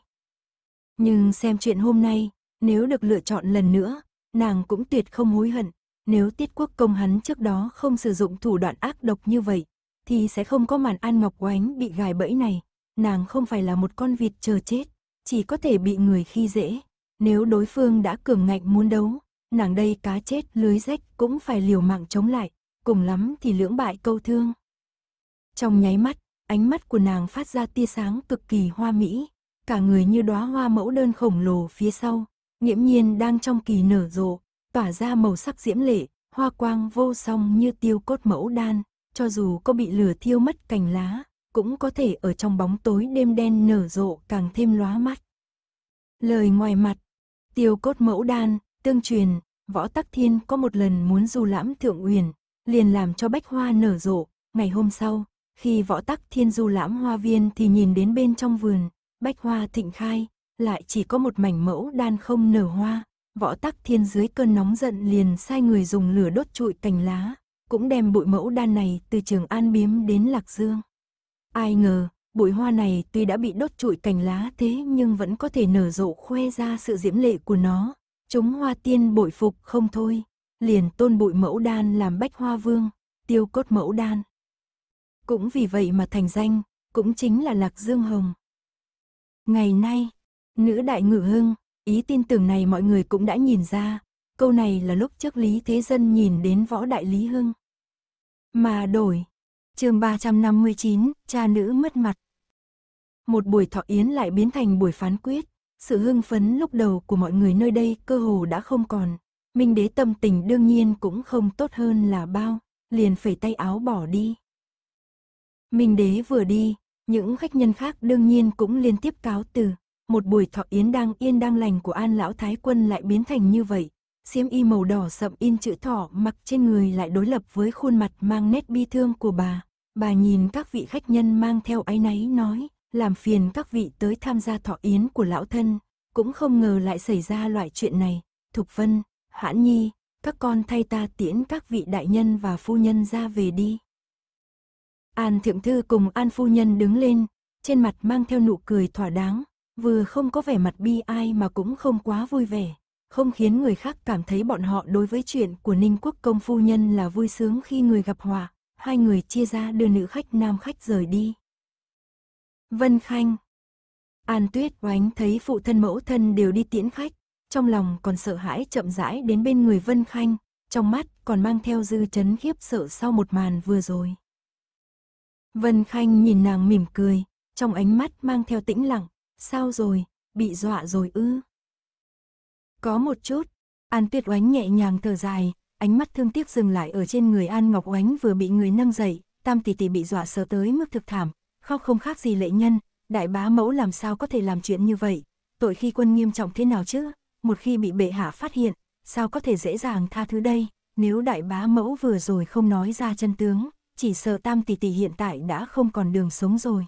Nhưng xem chuyện hôm nay, nếu được lựa chọn lần nữa, nàng cũng tuyệt không hối hận, nếu tiết quốc công hắn trước đó không sử dụng thủ đoạn ác độc như vậy, thì sẽ không có màn An Ngọc Oánh bị gài bẫy này, nàng không phải là một con vịt chờ chết, chỉ có thể bị người khi dễ, nếu đối phương đã cường ngạnh muốn đấu, nàng đây cá chết lưới rách cũng phải liều mạng chống lại, cùng lắm thì lưỡng bại câu thương. Trong nháy mắt, ánh mắt của nàng phát ra tia sáng cực kỳ hoa mỹ, cả người như đóa hoa mẫu đơn khổng lồ phía sau, nghiễm nhiên đang trong kỳ nở rộ, tỏa ra màu sắc diễm lệ, hoa quang vô song như tiêu cốt mẫu đan, cho dù có bị lửa thiêu mất cành lá, cũng có thể ở trong bóng tối đêm đen nở rộ càng thêm lóa mắt. Lời ngoài mặt, tiêu cốt mẫu đan, Tương truyền, võ tắc thiên có một lần muốn du lãm thượng uyển, liền làm cho bách hoa nở rộ. Ngày hôm sau, khi võ tắc thiên du lãm hoa viên thì nhìn đến bên trong vườn, bách hoa thịnh khai, lại chỉ có một mảnh mẫu đan không nở hoa. Võ tắc thiên dưới cơn nóng giận liền sai người dùng lửa đốt trụi cành lá, cũng đem bụi mẫu đan này từ trường An Biếm đến Lạc Dương. Ai ngờ, bụi hoa này tuy đã bị đốt trụi cành lá thế nhưng vẫn có thể nở rộ khoe ra sự diễm lệ của nó, Chúng hoa tiên bội phục không thôi, liền tôn bụi mẫu đan làm bách hoa vương, tiêu cốt mẫu đan. Cũng vì vậy mà thành danh, cũng chính là Lạc Dương Hồng. Ngày nay, nữ đại ngự hưng, ý tin tưởng này mọi người cũng đã nhìn ra, câu này là lúc trước Lý Thế Dân nhìn đến võ đại Lý Hưng. Mà đổi, chương 359, cha nữ mất mặt. Một buổi thọ yến lại biến thành buổi phán quyết sự hưng phấn lúc đầu của mọi người nơi đây cơ hồ đã không còn. Minh đế tâm tình đương nhiên cũng không tốt hơn là bao, liền phẩy tay áo bỏ đi. Minh đế vừa đi, những khách nhân khác đương nhiên cũng liên tiếp cáo từ. Một buổi thọ yến đang yên đang lành của an lão thái quân lại biến thành như vậy. Xiêm y màu đỏ sậm in chữ thỏ mặc trên người lại đối lập với khuôn mặt mang nét bi thương của bà. Bà nhìn các vị khách nhân mang theo áy náy nói, làm phiền các vị tới tham gia thọ yến của lão thân, cũng không ngờ lại xảy ra loại chuyện này. Thục Vân, Hãn Nhi, các con thay ta tiễn các vị đại nhân và phu nhân ra về đi. An Thượng Thư cùng An Phu Nhân đứng lên, trên mặt mang theo nụ cười thỏa đáng, vừa không có vẻ mặt bi ai mà cũng không quá vui vẻ, không khiến người khác cảm thấy bọn họ đối với chuyện của Ninh Quốc Công Phu Nhân là vui sướng khi người gặp họa, hai người chia ra đưa nữ khách nam khách rời đi. Vân Khanh. An Tuyết oánh thấy phụ thân mẫu thân đều đi tiễn khách, trong lòng còn sợ hãi chậm rãi đến bên người Vân Khanh, trong mắt còn mang theo dư chấn khiếp sợ sau một màn vừa rồi. Vân Khanh nhìn nàng mỉm cười, trong ánh mắt mang theo tĩnh lặng, sao rồi, bị dọa rồi ư? Có một chút, An Tuyết oánh nhẹ nhàng thở dài, ánh mắt thương tiếc dừng lại ở trên người An Ngọc oánh vừa bị người nâng dậy, tam tỷ tỷ bị dọa sợ tới mức thực thảm, khóc không khác gì lệ nhân, đại bá mẫu làm sao có thể làm chuyện như vậy, tội khi quân nghiêm trọng thế nào chứ, một khi bị bệ hạ phát hiện, sao có thể dễ dàng tha thứ đây, nếu đại bá mẫu vừa rồi không nói ra chân tướng, chỉ sợ tam tỷ tỷ hiện tại đã không còn đường sống rồi.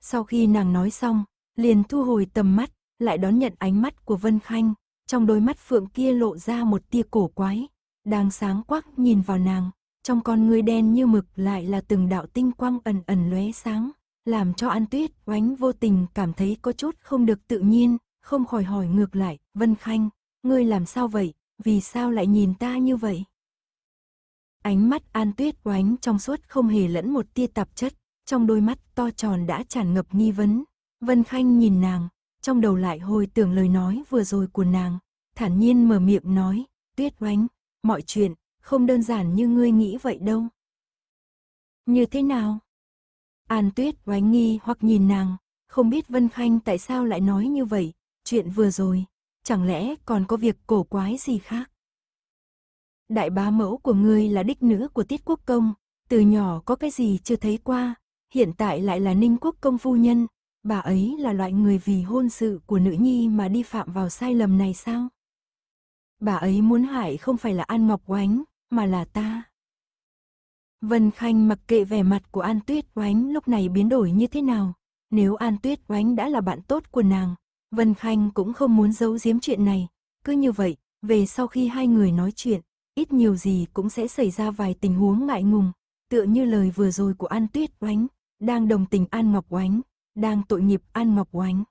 Sau khi nàng nói xong, liền thu hồi tầm mắt, lại đón nhận ánh mắt của Vân Khanh, trong đôi mắt phượng kia lộ ra một tia cổ quái, đang sáng quắc nhìn vào nàng trong con người đen như mực lại là từng đạo tinh quang ẩn ẩn lóe sáng, làm cho An Tuyết oánh vô tình cảm thấy có chút không được tự nhiên, không khỏi hỏi ngược lại, Vân Khanh, ngươi làm sao vậy, vì sao lại nhìn ta như vậy? Ánh mắt An Tuyết oánh trong suốt không hề lẫn một tia tạp chất, trong đôi mắt to tròn đã tràn ngập nghi vấn. Vân Khanh nhìn nàng, trong đầu lại hồi tưởng lời nói vừa rồi của nàng, thản nhiên mở miệng nói, Tuyết oánh, mọi chuyện, không đơn giản như ngươi nghĩ vậy đâu. Như thế nào? An Tuyết oánh nghi hoặc nhìn nàng, không biết Vân Khanh tại sao lại nói như vậy, chuyện vừa rồi, chẳng lẽ còn có việc cổ quái gì khác? Đại bá mẫu của ngươi là đích nữ của tiết quốc công, từ nhỏ có cái gì chưa thấy qua, hiện tại lại là ninh quốc công phu nhân, bà ấy là loại người vì hôn sự của nữ nhi mà đi phạm vào sai lầm này sao? Bà ấy muốn hại không phải là An Ngọc Oánh, mà là ta. Vân Khanh mặc kệ vẻ mặt của An Tuyết Oánh lúc này biến đổi như thế nào. Nếu An Tuyết Oánh đã là bạn tốt của nàng, Vân Khanh cũng không muốn giấu giếm chuyện này. Cứ như vậy, về sau khi hai người nói chuyện, ít nhiều gì cũng sẽ xảy ra vài tình huống ngại ngùng. Tựa như lời vừa rồi của An Tuyết Oánh, đang đồng tình An Ngọc Oánh, đang tội nghiệp An Ngọc Oánh.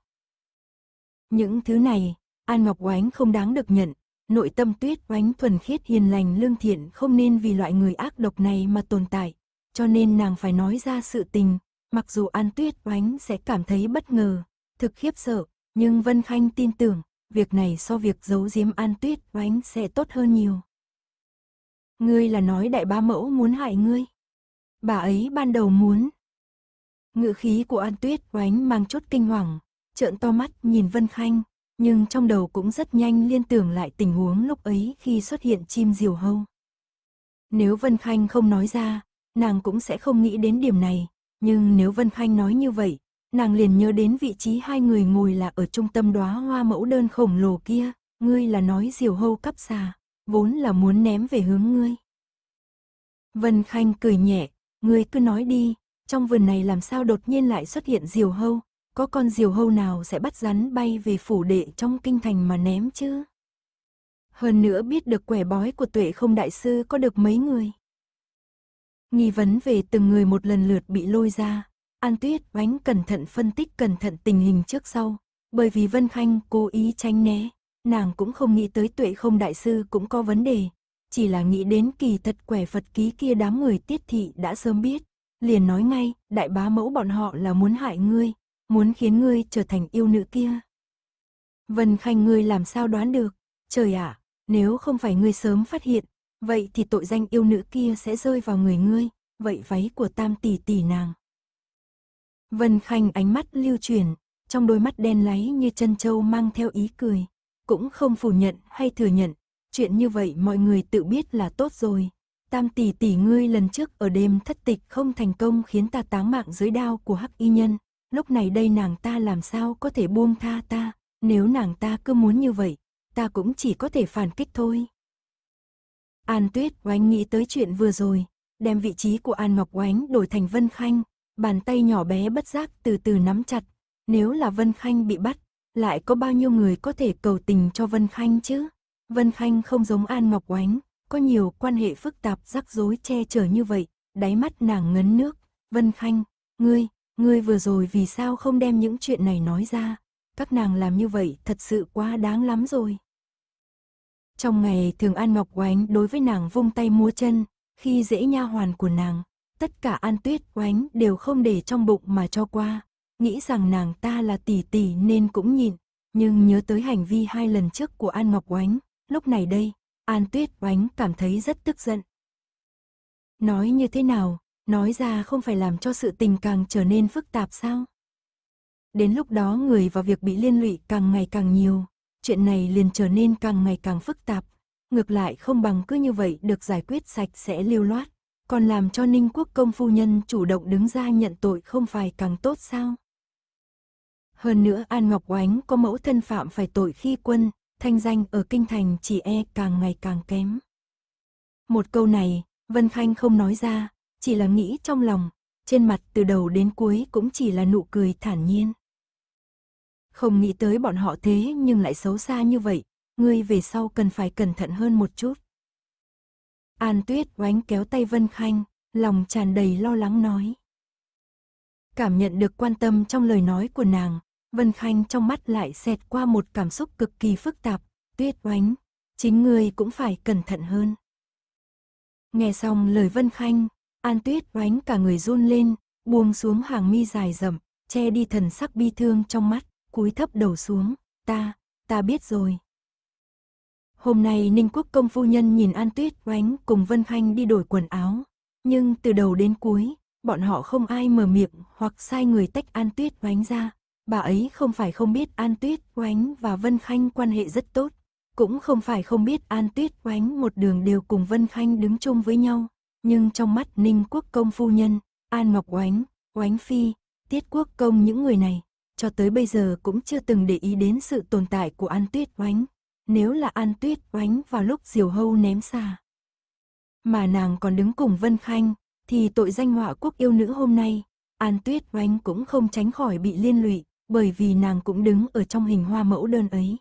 Những thứ này, An Ngọc Oánh không đáng được nhận, nội tâm tuyết oánh thuần khiết hiền lành lương thiện không nên vì loại người ác độc này mà tồn tại, cho nên nàng phải nói ra sự tình, mặc dù An Tuyết oánh sẽ cảm thấy bất ngờ, thực khiếp sợ, nhưng Vân Khanh tin tưởng, việc này so việc giấu giếm An Tuyết oánh sẽ tốt hơn nhiều. Ngươi là nói đại ba mẫu muốn hại ngươi. Bà ấy ban đầu muốn. Ngự khí của An Tuyết oánh mang chút kinh hoàng, trợn to mắt nhìn Vân Khanh, nhưng trong đầu cũng rất nhanh liên tưởng lại tình huống lúc ấy khi xuất hiện chim diều hâu. Nếu Vân Khanh không nói ra, nàng cũng sẽ không nghĩ đến điểm này, nhưng nếu Vân Khanh nói như vậy, nàng liền nhớ đến vị trí hai người ngồi là ở trung tâm đóa hoa mẫu đơn khổng lồ kia, ngươi là nói diều hâu cắp xà, vốn là muốn ném về hướng ngươi. Vân Khanh cười nhẹ, ngươi cứ nói đi, trong vườn này làm sao đột nhiên lại xuất hiện diều hâu, có con diều hâu nào sẽ bắt rắn bay về phủ đệ trong kinh thành mà ném chứ? Hơn nữa biết được quẻ bói của tuệ không đại sư có được mấy người. Nghi vấn về từng người một lần lượt bị lôi ra, An Tuyết oánh cẩn thận phân tích cẩn thận tình hình trước sau, bởi vì Vân Khanh cố ý tránh né, nàng cũng không nghĩ tới tuệ không đại sư cũng có vấn đề, chỉ là nghĩ đến kỳ thật quẻ Phật ký kia đám người tiết thị đã sớm biết, liền nói ngay, đại bá mẫu bọn họ là muốn hại ngươi, muốn khiến ngươi trở thành yêu nữ kia. Vân Khanh ngươi làm sao đoán được, trời ạ, à, nếu không phải ngươi sớm phát hiện, vậy thì tội danh yêu nữ kia sẽ rơi vào người ngươi, vậy váy của tam tỷ tỷ nàng. Vân Khanh ánh mắt lưu chuyển, trong đôi mắt đen láy như chân trâu mang theo ý cười, cũng không phủ nhận hay thừa nhận, chuyện như vậy mọi người tự biết là tốt rồi. Tam tỷ tỷ ngươi lần trước ở đêm thất tịch không thành công khiến ta táng mạng dưới đao của hắc y nhân, lúc này đây nàng ta làm sao có thể buông tha ta, nếu nàng ta cứ muốn như vậy, ta cũng chỉ có thể phản kích thôi. An Tuyết oánh nghĩ tới chuyện vừa rồi, đem vị trí của An Ngọc oánh đổi thành Vân Khanh, bàn tay nhỏ bé bất giác từ từ nắm chặt, nếu là Vân Khanh bị bắt, lại có bao nhiêu người có thể cầu tình cho Vân Khanh chứ? Vân Khanh không giống An Ngọc Oánh, có nhiều quan hệ phức tạp rắc rối che chở như vậy, đáy mắt nàng ngấn nước. Vân Khanh, ngươi, Ngươi vừa rồi vì sao không đem những chuyện này nói ra? Các nàng làm như vậy thật sự quá đáng lắm rồi. Trong ngày thường An Ngọc Oánh đối với nàng vung tay múa chân, khi dễ nha hoàn của nàng, tất cả An Tuyết Oánh đều không để trong bụng mà cho qua, nghĩ rằng nàng ta là tỷ tỷ nên cũng nhịn, nhưng nhớ tới hành vi hai lần trước của An Ngọc Oánh, lúc này đây, An Tuyết Oánh cảm thấy rất tức giận. Nói như thế nào, Nói ra không phải làm cho sự tình càng trở nên phức tạp sao? Đến lúc đó người và việc bị liên lụy càng ngày càng nhiều, chuyện này liền trở nên càng ngày càng phức tạp, ngược lại không bằng cứ như vậy được giải quyết sạch sẽ lưu loát, còn làm cho Ninh Quốc công phu nhân chủ động đứng ra nhận tội không phải càng tốt sao? Hơn nữa An Ngọc Oánh có mẫu thân phạm phải tội khi quân, thanh danh ở kinh thành chỉ e càng ngày càng kém. Một câu này, Vân Khanh không nói ra, chỉ là nghĩ trong lòng, trên mặt từ đầu đến cuối cũng chỉ là nụ cười thản nhiên. Không nghĩ tới bọn họ thế nhưng lại xấu xa như vậy, ngươi về sau cần phải cẩn thận hơn một chút. An Tuyết oánh kéo tay Vân Khanh, lòng tràn đầy lo lắng nói. Cảm nhận được quan tâm trong lời nói của nàng, Vân Khanh trong mắt lại xẹt qua một cảm xúc cực kỳ phức tạp, tuyết oánh, chính ngươi cũng phải cẩn thận hơn. Nghe xong lời Vân Khanh, An tuyết oánh cả người run lên, buông xuống hàng mi dài rậm, che đi thần sắc bi thương trong mắt, cúi thấp đầu xuống, ta, ta biết rồi. Hôm nay Ninh Quốc công phu nhân nhìn An Tuyết oánh cùng Vân Khanh đi đổi quần áo, nhưng từ đầu đến cuối, bọn họ không ai mở miệng hoặc sai người tách An Tuyết oánh ra. Bà ấy không phải không biết An Tuyết oánh và Vân Khanh quan hệ rất tốt, cũng không phải không biết An Tuyết oánh một đường đều cùng Vân Khanh đứng chung với nhau, nhưng trong mắt Ninh Quốc Công phu nhân, An Ngọc Oánh, Oánh Phi, Tiết Quốc Công những người này, cho tới bây giờ cũng chưa từng để ý đến sự tồn tại của An Tuyết Oánh. Nếu là An Tuyết Oánh vào lúc diều hâu ném xa, mà nàng còn đứng cùng Vân Khanh, thì tội danh họa quốc yêu nữ hôm nay, An Tuyết Oánh cũng không tránh khỏi bị liên lụy, bởi vì nàng cũng đứng ở trong hình hoa mẫu đơn ấy.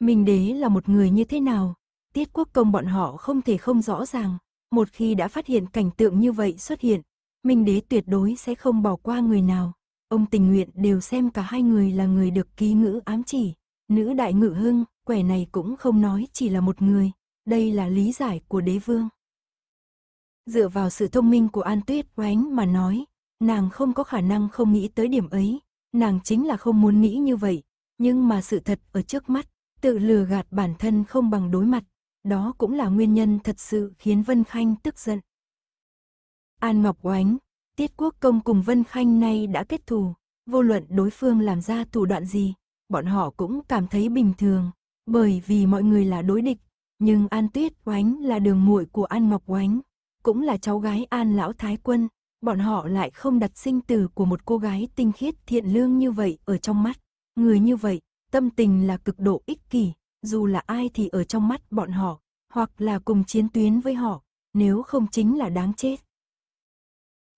Minh đế là một người như thế nào? Tiết quốc công bọn họ không thể không rõ ràng, một khi đã phát hiện cảnh tượng như vậy xuất hiện, Minh Đế tuyệt đối sẽ không bỏ qua người nào. Ông tình nguyện đều xem cả hai người là người được ký ngữ ám chỉ. Nữ đại ngự hưng, quẻ này cũng không nói chỉ là một người. Đây là lý giải của đế vương. Dựa vào sự thông minh của An Tuyết oánh mà nói, nàng không có khả năng không nghĩ tới điểm ấy. Nàng chính là không muốn nghĩ như vậy, nhưng mà sự thật ở trước mắt, tự lừa gạt bản thân không bằng đối mặt đó cũng là nguyên nhân thật sự khiến Vân Khanh tức giận. An Ngọc Oánh, Tiết Quốc Công cùng Vân Khanh nay đã kết thù, vô luận đối phương làm ra thủ đoạn gì, bọn họ cũng cảm thấy bình thường, bởi vì mọi người là đối địch, nhưng An Tuyết Oánh là đường muội của An Ngọc Oánh, cũng là cháu gái An Lão Thái Quân, bọn họ lại không đặt sinh tử của một cô gái tinh khiết thiện lương như vậy ở trong mắt, người như vậy, tâm tình là cực độ ích kỷ, dù là ai thì ở trong mắt bọn họ, hoặc là cùng chiến tuyến với họ, nếu không chính là đáng chết.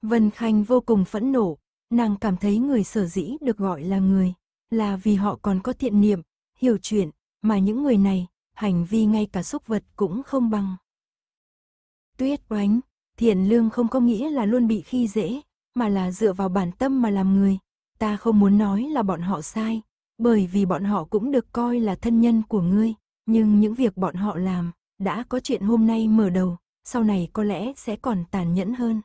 Vân Khanh vô cùng phẫn nộ, nàng cảm thấy người sở dĩ được gọi là người, là vì họ còn có thiện niệm, hiểu chuyện, mà những người này, hành vi ngay cả xúc vật cũng không bằng. Tuyết oánh, thiện lương không có nghĩa là luôn bị khi dễ, mà là dựa vào bản tâm mà làm người. Ta không muốn nói là bọn họ sai, bởi vì bọn họ cũng được coi là thân nhân của ngươi, nhưng những việc bọn họ làm, đã có chuyện hôm nay mở đầu, sau này có lẽ sẽ còn tàn nhẫn hơn.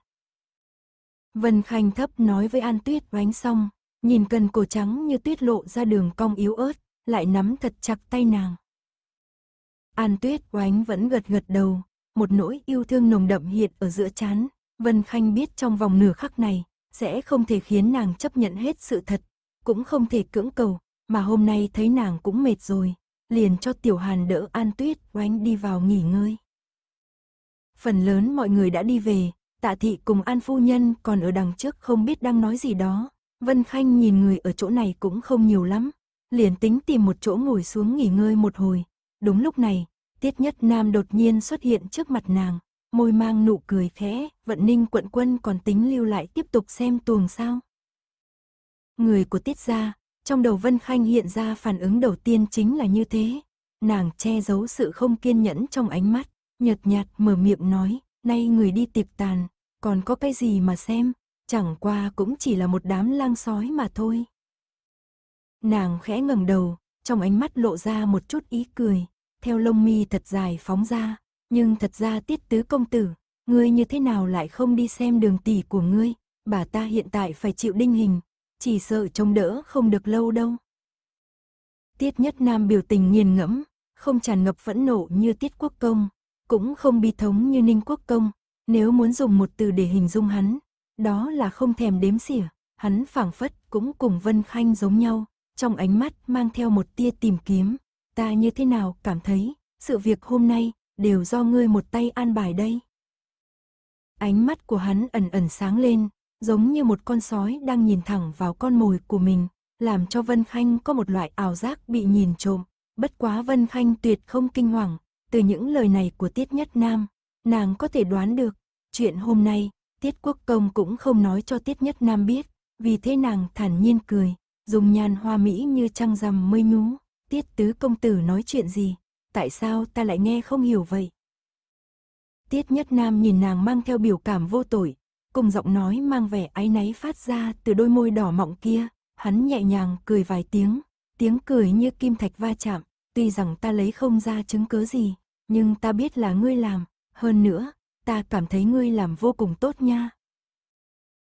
Vân Khanh thấp nói với An Tuyết oánh xong, nhìn cần cổ trắng như tuyết lộ ra đường cong yếu ớt, lại nắm thật chặt tay nàng. An Tuyết oánh vẫn gật gật đầu, một nỗi yêu thương nồng đậm hiện ở giữa chán, Vân Khanh biết trong vòng nửa khắc này, sẽ không thể khiến nàng chấp nhận hết sự thật, cũng không thể cưỡng cầu, mà hôm nay thấy nàng cũng mệt rồi, liền cho Tiểu Hàn đỡ An Tuyết oánh đi vào nghỉ ngơi. Phần lớn mọi người đã đi về, tạ thị cùng An Phu Nhân còn ở đằng trước không biết đang nói gì đó. Vân Khanh nhìn người ở chỗ này cũng không nhiều lắm, liền tính tìm một chỗ ngồi xuống nghỉ ngơi một hồi. Đúng lúc này, Tiết Nhất Nam đột nhiên xuất hiện trước mặt nàng, môi mang nụ cười khẽ, vận ninh quận quân còn tính lưu lại tiếp tục xem tuồng sao. Người của Tiết gia, trong đầu Vân Khanh hiện ra phản ứng đầu tiên chính là như thế. Nàng che giấu sự không kiên nhẫn trong ánh mắt, nhợt nhạt mở miệng nói, nay người đi tiệp tàn, còn có cái gì mà xem, chẳng qua cũng chỉ là một đám lang sói mà thôi. Nàng khẽ ngẩng đầu, trong ánh mắt lộ ra một chút ý cười, theo lông mi thật dài phóng ra, nhưng thật ra tiết tứ công tử, ngươi như thế nào lại không đi xem đường tỷ của ngươi, bà ta hiện tại phải chịu đinh hình, chỉ sợ trông đỡ không được lâu đâu. Tiết Nhất Nam biểu tình nghiền ngẫm, không tràn ngập phẫn nộ như Tiết Quốc Công, cũng không bi thống như Ninh Quốc Công, nếu muốn dùng một từ để hình dung hắn, đó là không thèm đếm xỉa, hắn phảng phất cũng cùng Vân Khanh giống nhau, trong ánh mắt mang theo một tia tìm kiếm, ta như thế nào cảm thấy, sự việc hôm nay đều do ngươi một tay an bài đây. Ánh mắt của hắn ẩn ẩn sáng lên, giống như một con sói đang nhìn thẳng vào con mồi của mình, làm cho Vân Khanh có một loại ảo giác bị nhìn trộm. Bất quá Vân Khanh tuyệt không kinh hoàng, từ những lời này của Tiết Nhất Nam, nàng có thể đoán được, chuyện hôm nay, Tiết Quốc Công cũng không nói cho Tiết Nhất Nam biết, vì thế nàng thản nhiên cười, dùng nhan hoa mỹ như trăng rằm mây nhú, Tiết Tứ Công Tử nói chuyện gì, tại sao ta lại nghe không hiểu vậy? Tiết Nhất Nam nhìn nàng mang theo biểu cảm vô tội, cùng giọng nói mang vẻ áy náy phát ra từ đôi môi đỏ mọng kia, hắn nhẹ nhàng cười vài tiếng, tiếng cười như kim thạch va chạm, tuy rằng ta lấy không ra chứng cứ gì, nhưng ta biết là ngươi làm, hơn nữa, ta cảm thấy ngươi làm vô cùng tốt nha.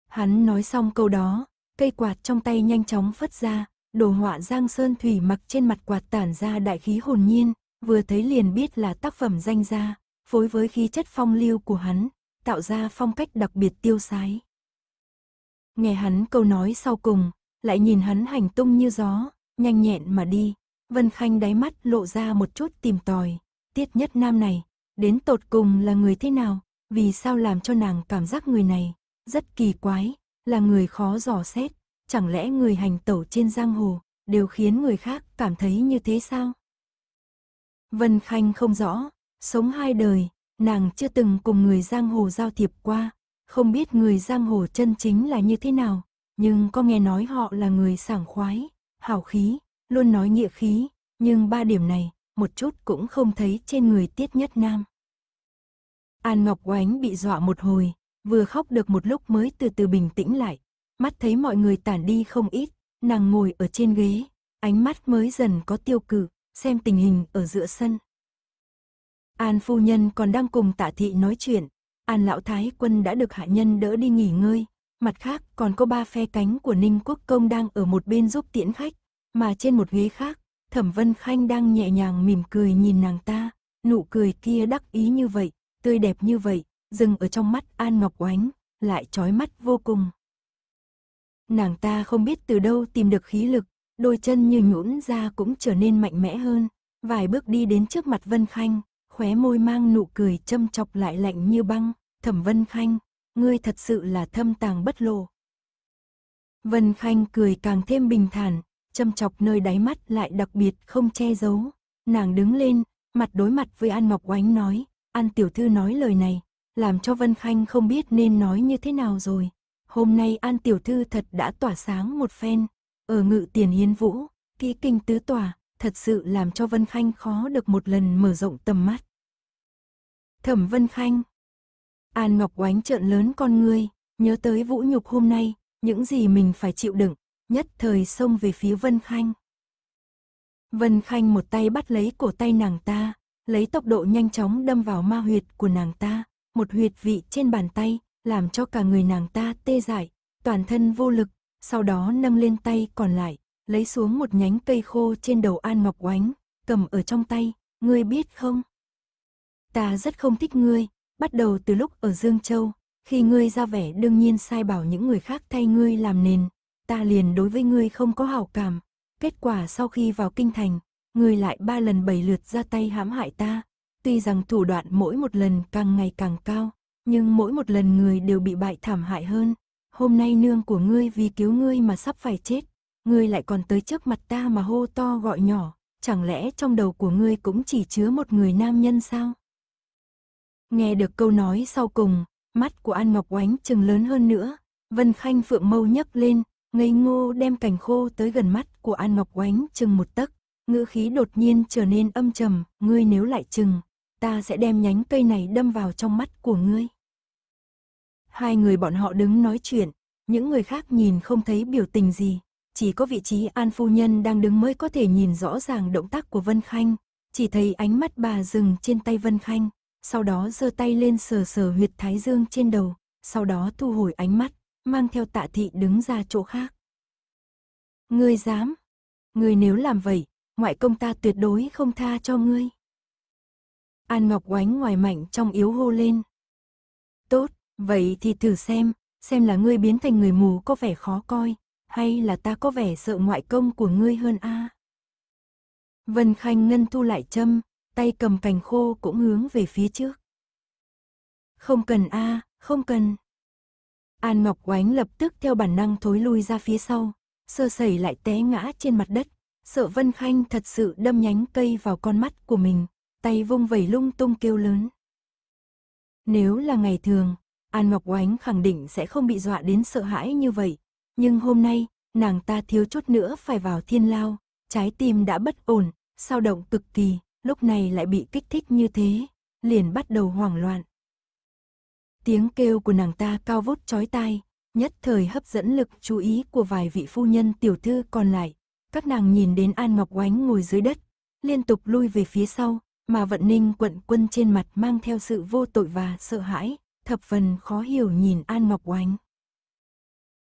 Hắn nói xong câu đó, cây quạt trong tay nhanh chóng phất ra, đồ họa Giang Sơn Thủy mặc trên mặt quạt tản ra đại khí hồn nhiên, vừa thấy liền biết là tác phẩm danh gia, phối với khí chất phong lưu của hắn, tạo ra phong cách đặc biệt tiêu sái. Nghe hắn câu nói sau cùng, lại nhìn hắn hành tung như gió, nhanh nhẹn mà đi, Vân Khanh đáy mắt lộ ra một chút tìm tòi, tiết nhất nam này, đến tột cùng là người thế nào, vì sao làm cho nàng cảm giác người này, rất kỳ quái, là người khó dò xét, chẳng lẽ người hành tẩu trên giang hồ, đều khiến người khác cảm thấy như thế sao? Vân Khanh không rõ, sống hai đời, nàng chưa từng cùng người giang hồ giao thiệp qua, không biết người giang hồ chân chính là như thế nào, nhưng có nghe nói họ là người sảng khoái, hào khí, luôn nói nghĩa khí, nhưng ba điểm này, một chút cũng không thấy trên người tiết nhất nam. An Ngọc Oánh bị dọa một hồi, vừa khóc được một lúc mới từ từ bình tĩnh lại, mắt thấy mọi người tản đi không ít, nàng ngồi ở trên ghế, ánh mắt mới dần có tiêu cự xem tình hình ở giữa sân. An phu nhân còn đang cùng tạ thị nói chuyện. An lão thái quân đã được hạ nhân đỡ đi nghỉ ngơi. Mặt khác còn có ba phe cánh của Ninh Quốc Công đang ở một bên giúp tiễn khách. Mà trên một ghế khác, Thẩm Vân Khanh đang nhẹ nhàng mỉm cười nhìn nàng ta. Nụ cười kia đắc ý như vậy, tươi đẹp như vậy, dừng ở trong mắt An Ngọc Oánh, lại trói mắt vô cùng. Nàng ta không biết từ đâu tìm được khí lực, đôi chân như nhũn ra cũng trở nên mạnh mẽ hơn. Vài bước đi đến trước mặt Vân Khanh, khóe môi mang nụ cười châm chọc lại lạnh như băng, thẩm Vân Khanh, ngươi thật sự là thâm tàng bất lộ. Vân Khanh cười càng thêm bình thản, châm chọc nơi đáy mắt lại đặc biệt không che giấu. Nàng đứng lên, mặt đối mặt với An Ngọc Oánh nói, An Tiểu Thư nói lời này, làm cho Vân Khanh không biết nên nói như thế nào rồi. Hôm nay An Tiểu Thư thật đã tỏa sáng một phen, ở ngự tiền hiến vũ, ký kinh tứ tòa, thật sự làm cho Vân Khanh khó được một lần mở rộng tầm mắt. Thẩm Vân Khanh An Ngọc Oánh trợn lớn con ngươi, nhớ tới vũ nhục hôm nay, những gì mình phải chịu đựng, nhất thời xông về phía Vân Khanh. Vân Khanh một tay bắt lấy cổ tay nàng ta, lấy tốc độ nhanh chóng đâm vào ma huyệt của nàng ta, một huyệt vị trên bàn tay, làm cho cả người nàng ta tê dại, toàn thân vô lực, sau đó nâng lên tay còn lại, lấy xuống một nhánh cây khô trên đầu An Ngọc Oánh, cầm ở trong tay, ngươi biết không? Ta rất không thích ngươi, bắt đầu từ lúc ở Dương Châu, khi ngươi ra vẻ đương nhiên sai bảo những người khác thay ngươi làm nền, ta liền đối với ngươi không có hảo cảm. Kết quả sau khi vào kinh thành, ngươi lại ba lần bảy lượt ra tay hãm hại ta. Tuy rằng thủ đoạn mỗi một lần càng ngày càng cao, nhưng mỗi một lần người đều bị bại thảm hại hơn. Hôm nay nương của ngươi vì cứu ngươi mà sắp phải chết, ngươi lại còn tới trước mặt ta mà hô to gọi nhỏ, chẳng lẽ trong đầu của ngươi cũng chỉ chứa một người nam nhân sao? Nghe được câu nói sau cùng, mắt của An Ngọc Oánh chừng lớn hơn nữa, Vân Khanh Phượng Mâu nhấc lên, ngây ngô đem cành khô tới gần mắt của An Ngọc Oánh chừng một tấc, ngữ khí đột nhiên trở nên âm trầm, ngươi nếu lại chừng, ta sẽ đem nhánh cây này đâm vào trong mắt của ngươi. Hai người bọn họ đứng nói chuyện, những người khác nhìn không thấy biểu tình gì, chỉ có vị trí An Phu Nhân đang đứng mới có thể nhìn rõ ràng động tác của Vân Khanh, chỉ thấy ánh mắt bà dừng trên tay Vân Khanh, sau đó giơ tay lên sờ sờ huyệt thái dương trên đầu, sau đó thu hồi ánh mắt, mang theo tạ thị đứng ra chỗ khác. Ngươi dám, ngươi nếu làm vậy, ngoại công ta tuyệt đối không tha cho ngươi. An Ngọc oánh ngoài mạnh trong yếu hô lên. Tốt, vậy thì thử xem, xem là ngươi biến thành người mù có vẻ khó coi, hay là ta có vẻ sợ ngoại công của ngươi hơn a? À? Vân Khanh ngân thu lại châm, tay cầm cành khô cũng hướng về phía trước. Không cần a, à, không cần. An Ngọc Oánh lập tức theo bản năng thối lui ra phía sau, sơ sẩy lại té ngã trên mặt đất, sợ Vân Khanh thật sự đâm nhánh cây vào con mắt của mình, tay vung vẩy lung tung kêu lớn. Nếu là ngày thường, An Ngọc Oánh khẳng định sẽ không bị dọa đến sợ hãi như vậy, nhưng hôm nay, nàng ta thiếu chút nữa phải vào thiên lao, trái tim đã bất ổn, sao động cực kỳ, lúc này lại bị kích thích như thế, liền bắt đầu hoảng loạn. Tiếng kêu của nàng ta cao vút chói tai, nhất thời hấp dẫn lực chú ý của vài vị phu nhân tiểu thư còn lại. Các nàng nhìn đến An Ngọc Oánh ngồi dưới đất, liên tục lui về phía sau, mà vận ninh quận quân trên mặt mang theo sự vô tội và sợ hãi, thập phần khó hiểu nhìn An Ngọc Oánh.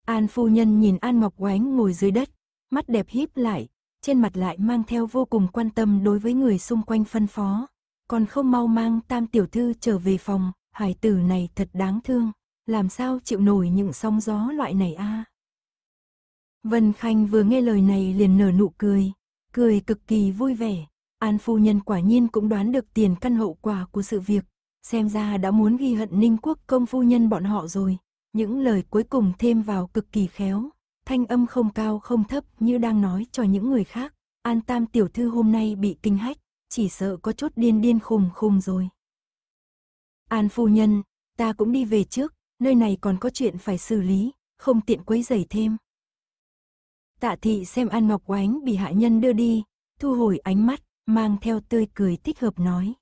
An phu nhân nhìn An Ngọc Oánh ngồi dưới đất, mắt đẹp híp lại, trên mặt lại mang theo vô cùng quan tâm đối với người xung quanh phân phó. Còn không mau mang tam tiểu thư trở về phòng, hải tử này thật đáng thương, làm sao chịu nổi những sóng gió loại này a Vân Khanh vừa nghe lời này liền nở nụ cười, cười cực kỳ vui vẻ. An phu nhân quả nhiên cũng đoán được tiền căn hậu quả của sự việc, xem ra đã muốn ghi hận Ninh Quốc công phu nhân bọn họ rồi. Những lời cuối cùng thêm vào cực kỳ khéo, thanh âm không cao không thấp như đang nói cho những người khác. An Tam tiểu thư hôm nay bị kinh hách, chỉ sợ có chút điên điên khùng khùng rồi. An phu nhân, ta cũng đi về trước, nơi này còn có chuyện phải xử lý, không tiện quấy rầy thêm. Tạ thị xem An Ngọc Oánh bị hạ nhân đưa đi, thu hồi ánh mắt, mang theo tươi cười thích hợp nói.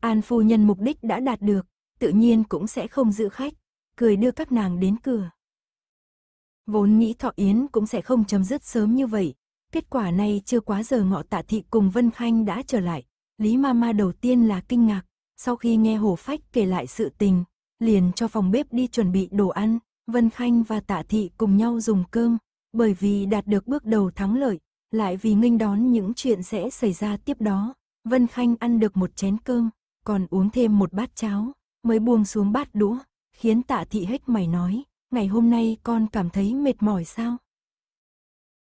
An phu nhân mục đích đã đạt được, tự nhiên cũng sẽ không giữ khách, cười đưa các nàng đến cửa. Vốn nghĩ thọ yến cũng sẽ không chấm dứt sớm như vậy, kết quả này chưa quá giờ ngọ tạ thị cùng Vân Khanh đã trở lại, Lý Mama đầu tiên là kinh ngạc, sau khi nghe Hồ Phách kể lại sự tình, liền cho phòng bếp đi chuẩn bị đồ ăn, Vân Khanh và Tạ Thị cùng nhau dùng cơm, bởi vì đạt được bước đầu thắng lợi, lại vì nghênh đón những chuyện sẽ xảy ra tiếp đó, Vân Khanh ăn được một chén cơm, còn uống thêm một bát cháo, mới buông xuống bát đũa, khiến tạ thị hết mày nói, ngày hôm nay con cảm thấy mệt mỏi sao?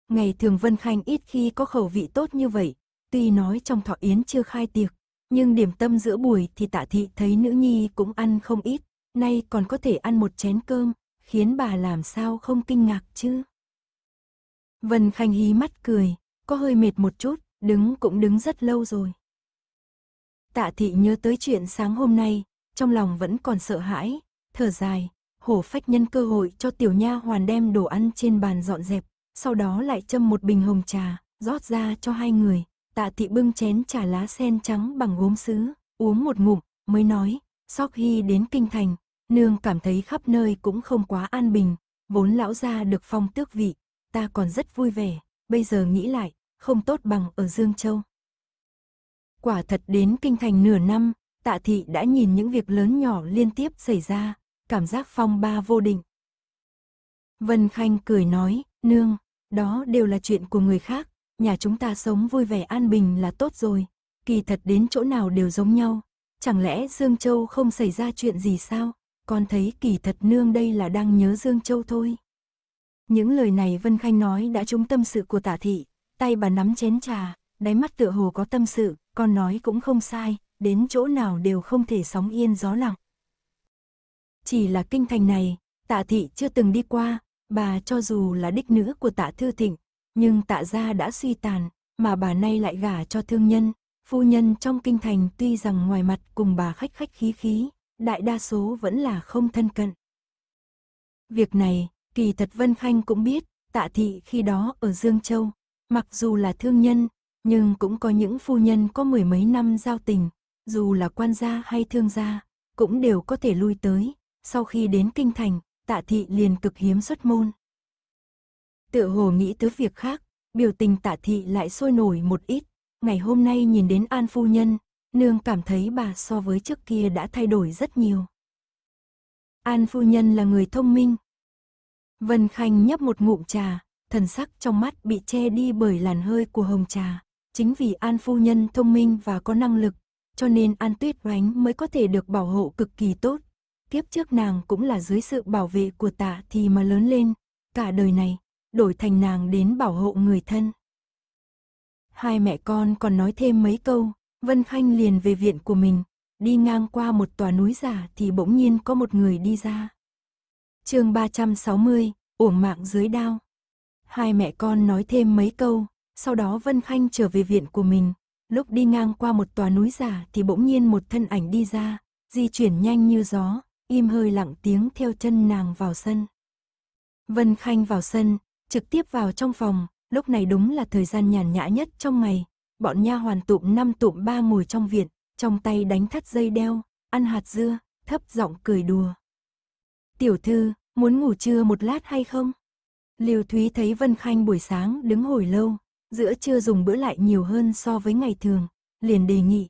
Ngày thường Vân Khanh ít khi có khẩu vị tốt như vậy, tuy nói trong thọ yến chưa khai tiệc, nhưng điểm tâm giữa buổi thì tạ thị thấy nữ nhi cũng ăn không ít, nay còn có thể ăn một chén cơm, khiến bà làm sao không kinh ngạc chứ. Vân Khanh hí mắt cười, có hơi mệt một chút, đứng cũng đứng rất lâu rồi. Tạ thị nhớ tới chuyện sáng hôm nay, trong lòng vẫn còn sợ hãi, thở dài, hổ phách nhân cơ hội cho tiểu nha hoàn đem đồ ăn trên bàn dọn dẹp, sau đó lại châm một bình hồng trà, rót ra cho hai người. Tạ thị bưng chén trà lá sen trắng bằng gốm sứ, uống một ngụm, mới nói, sau khi đến kinh thành, nương cảm thấy khắp nơi cũng không quá an bình, vốn lão gia được phong tước vị, ta còn rất vui vẻ, bây giờ nghĩ lại, không tốt bằng ở Dương Châu. Quả thật đến kinh thành nửa năm, tạ thị đã nhìn những việc lớn nhỏ liên tiếp xảy ra, cảm giác phong ba vô định. Vân Khanh cười nói, nương, đó đều là chuyện của người khác, nhà chúng ta sống vui vẻ an bình là tốt rồi, kỳ thật đến chỗ nào đều giống nhau, chẳng lẽ Dương Châu không xảy ra chuyện gì sao, con thấy kỳ thật nương đây là đang nhớ Dương Châu thôi. Những lời này Vân Khanh nói đã trúng tâm sự của tả thị, tay bà nắm chén trà, đáy mắt tựa hồ có tâm sự, con nói cũng không sai, đến chỗ nào đều không thể sóng yên gió lặng chỉ là kinh thành này, tạ thị chưa từng đi qua, bà cho dù là đích nữ của tạ thư thịnh, nhưng tạ gia đã suy tàn, mà bà nay lại gả cho thương nhân, phu nhân trong kinh thành tuy rằng ngoài mặt cùng bà khách khách khí khí, đại đa số vẫn là không thân cận. Việc này, kỳ thật Vân Khanh cũng biết, tạ thị khi đó ở Dương Châu, mặc dù là thương nhân, nhưng cũng có những phu nhân có mười mấy năm giao tình, dù là quan gia hay thương gia, cũng đều có thể lui tới, sau khi đến kinh thành, tạ thị liền cực hiếm xuất môn. Tựa hồ nghĩ tới việc khác, biểu tình tạ thị lại sôi nổi một ít, ngày hôm nay nhìn đến An Phu Nhân, nương cảm thấy bà so với trước kia đã thay đổi rất nhiều. An Phu Nhân là người thông minh. Vân Khanh nhấp một ngụm trà, thần sắc trong mắt bị che đi bởi làn hơi của hồng trà. Chính vì An Phu Nhân thông minh và có năng lực, cho nên An Tuyết Oánh mới có thể được bảo hộ cực kỳ tốt, Tiếp trước nàng cũng là dưới sự bảo vệ của tạ thì mà lớn lên, cả đời này, đổi thành nàng đến bảo hộ người thân. Hai mẹ con còn nói thêm mấy câu, Vân Khanh liền về viện của mình, đi ngang qua một tòa núi giả thì bỗng nhiên có một người đi ra. chương 360, uổng mạng dưới đao. Hai mẹ con nói thêm mấy câu, sau đó Vân Khanh trở về viện của mình. Lúc đi ngang qua một tòa núi giả thì bỗng nhiên một thân ảnh đi ra, di chuyển nhanh như gió, im hơi lặng tiếng theo chân nàng vào sân. Vân Khanh vào sân, trực tiếp vào trong phòng, lúc này đúng là thời gian nhàn nhã nhất trong ngày. Bọn nha hoàn tụm năm tụm ba ngồi trong viện, trong tay đánh thắt dây đeo, ăn hạt dưa, thấp giọng cười đùa. Tiểu thư, muốn ngủ trưa một lát hay không? Liều Thúy thấy Vân Khanh buổi sáng đứng hồi lâu, giữa trưa dùng bữa lại nhiều hơn so với ngày thường, liền đề nghị.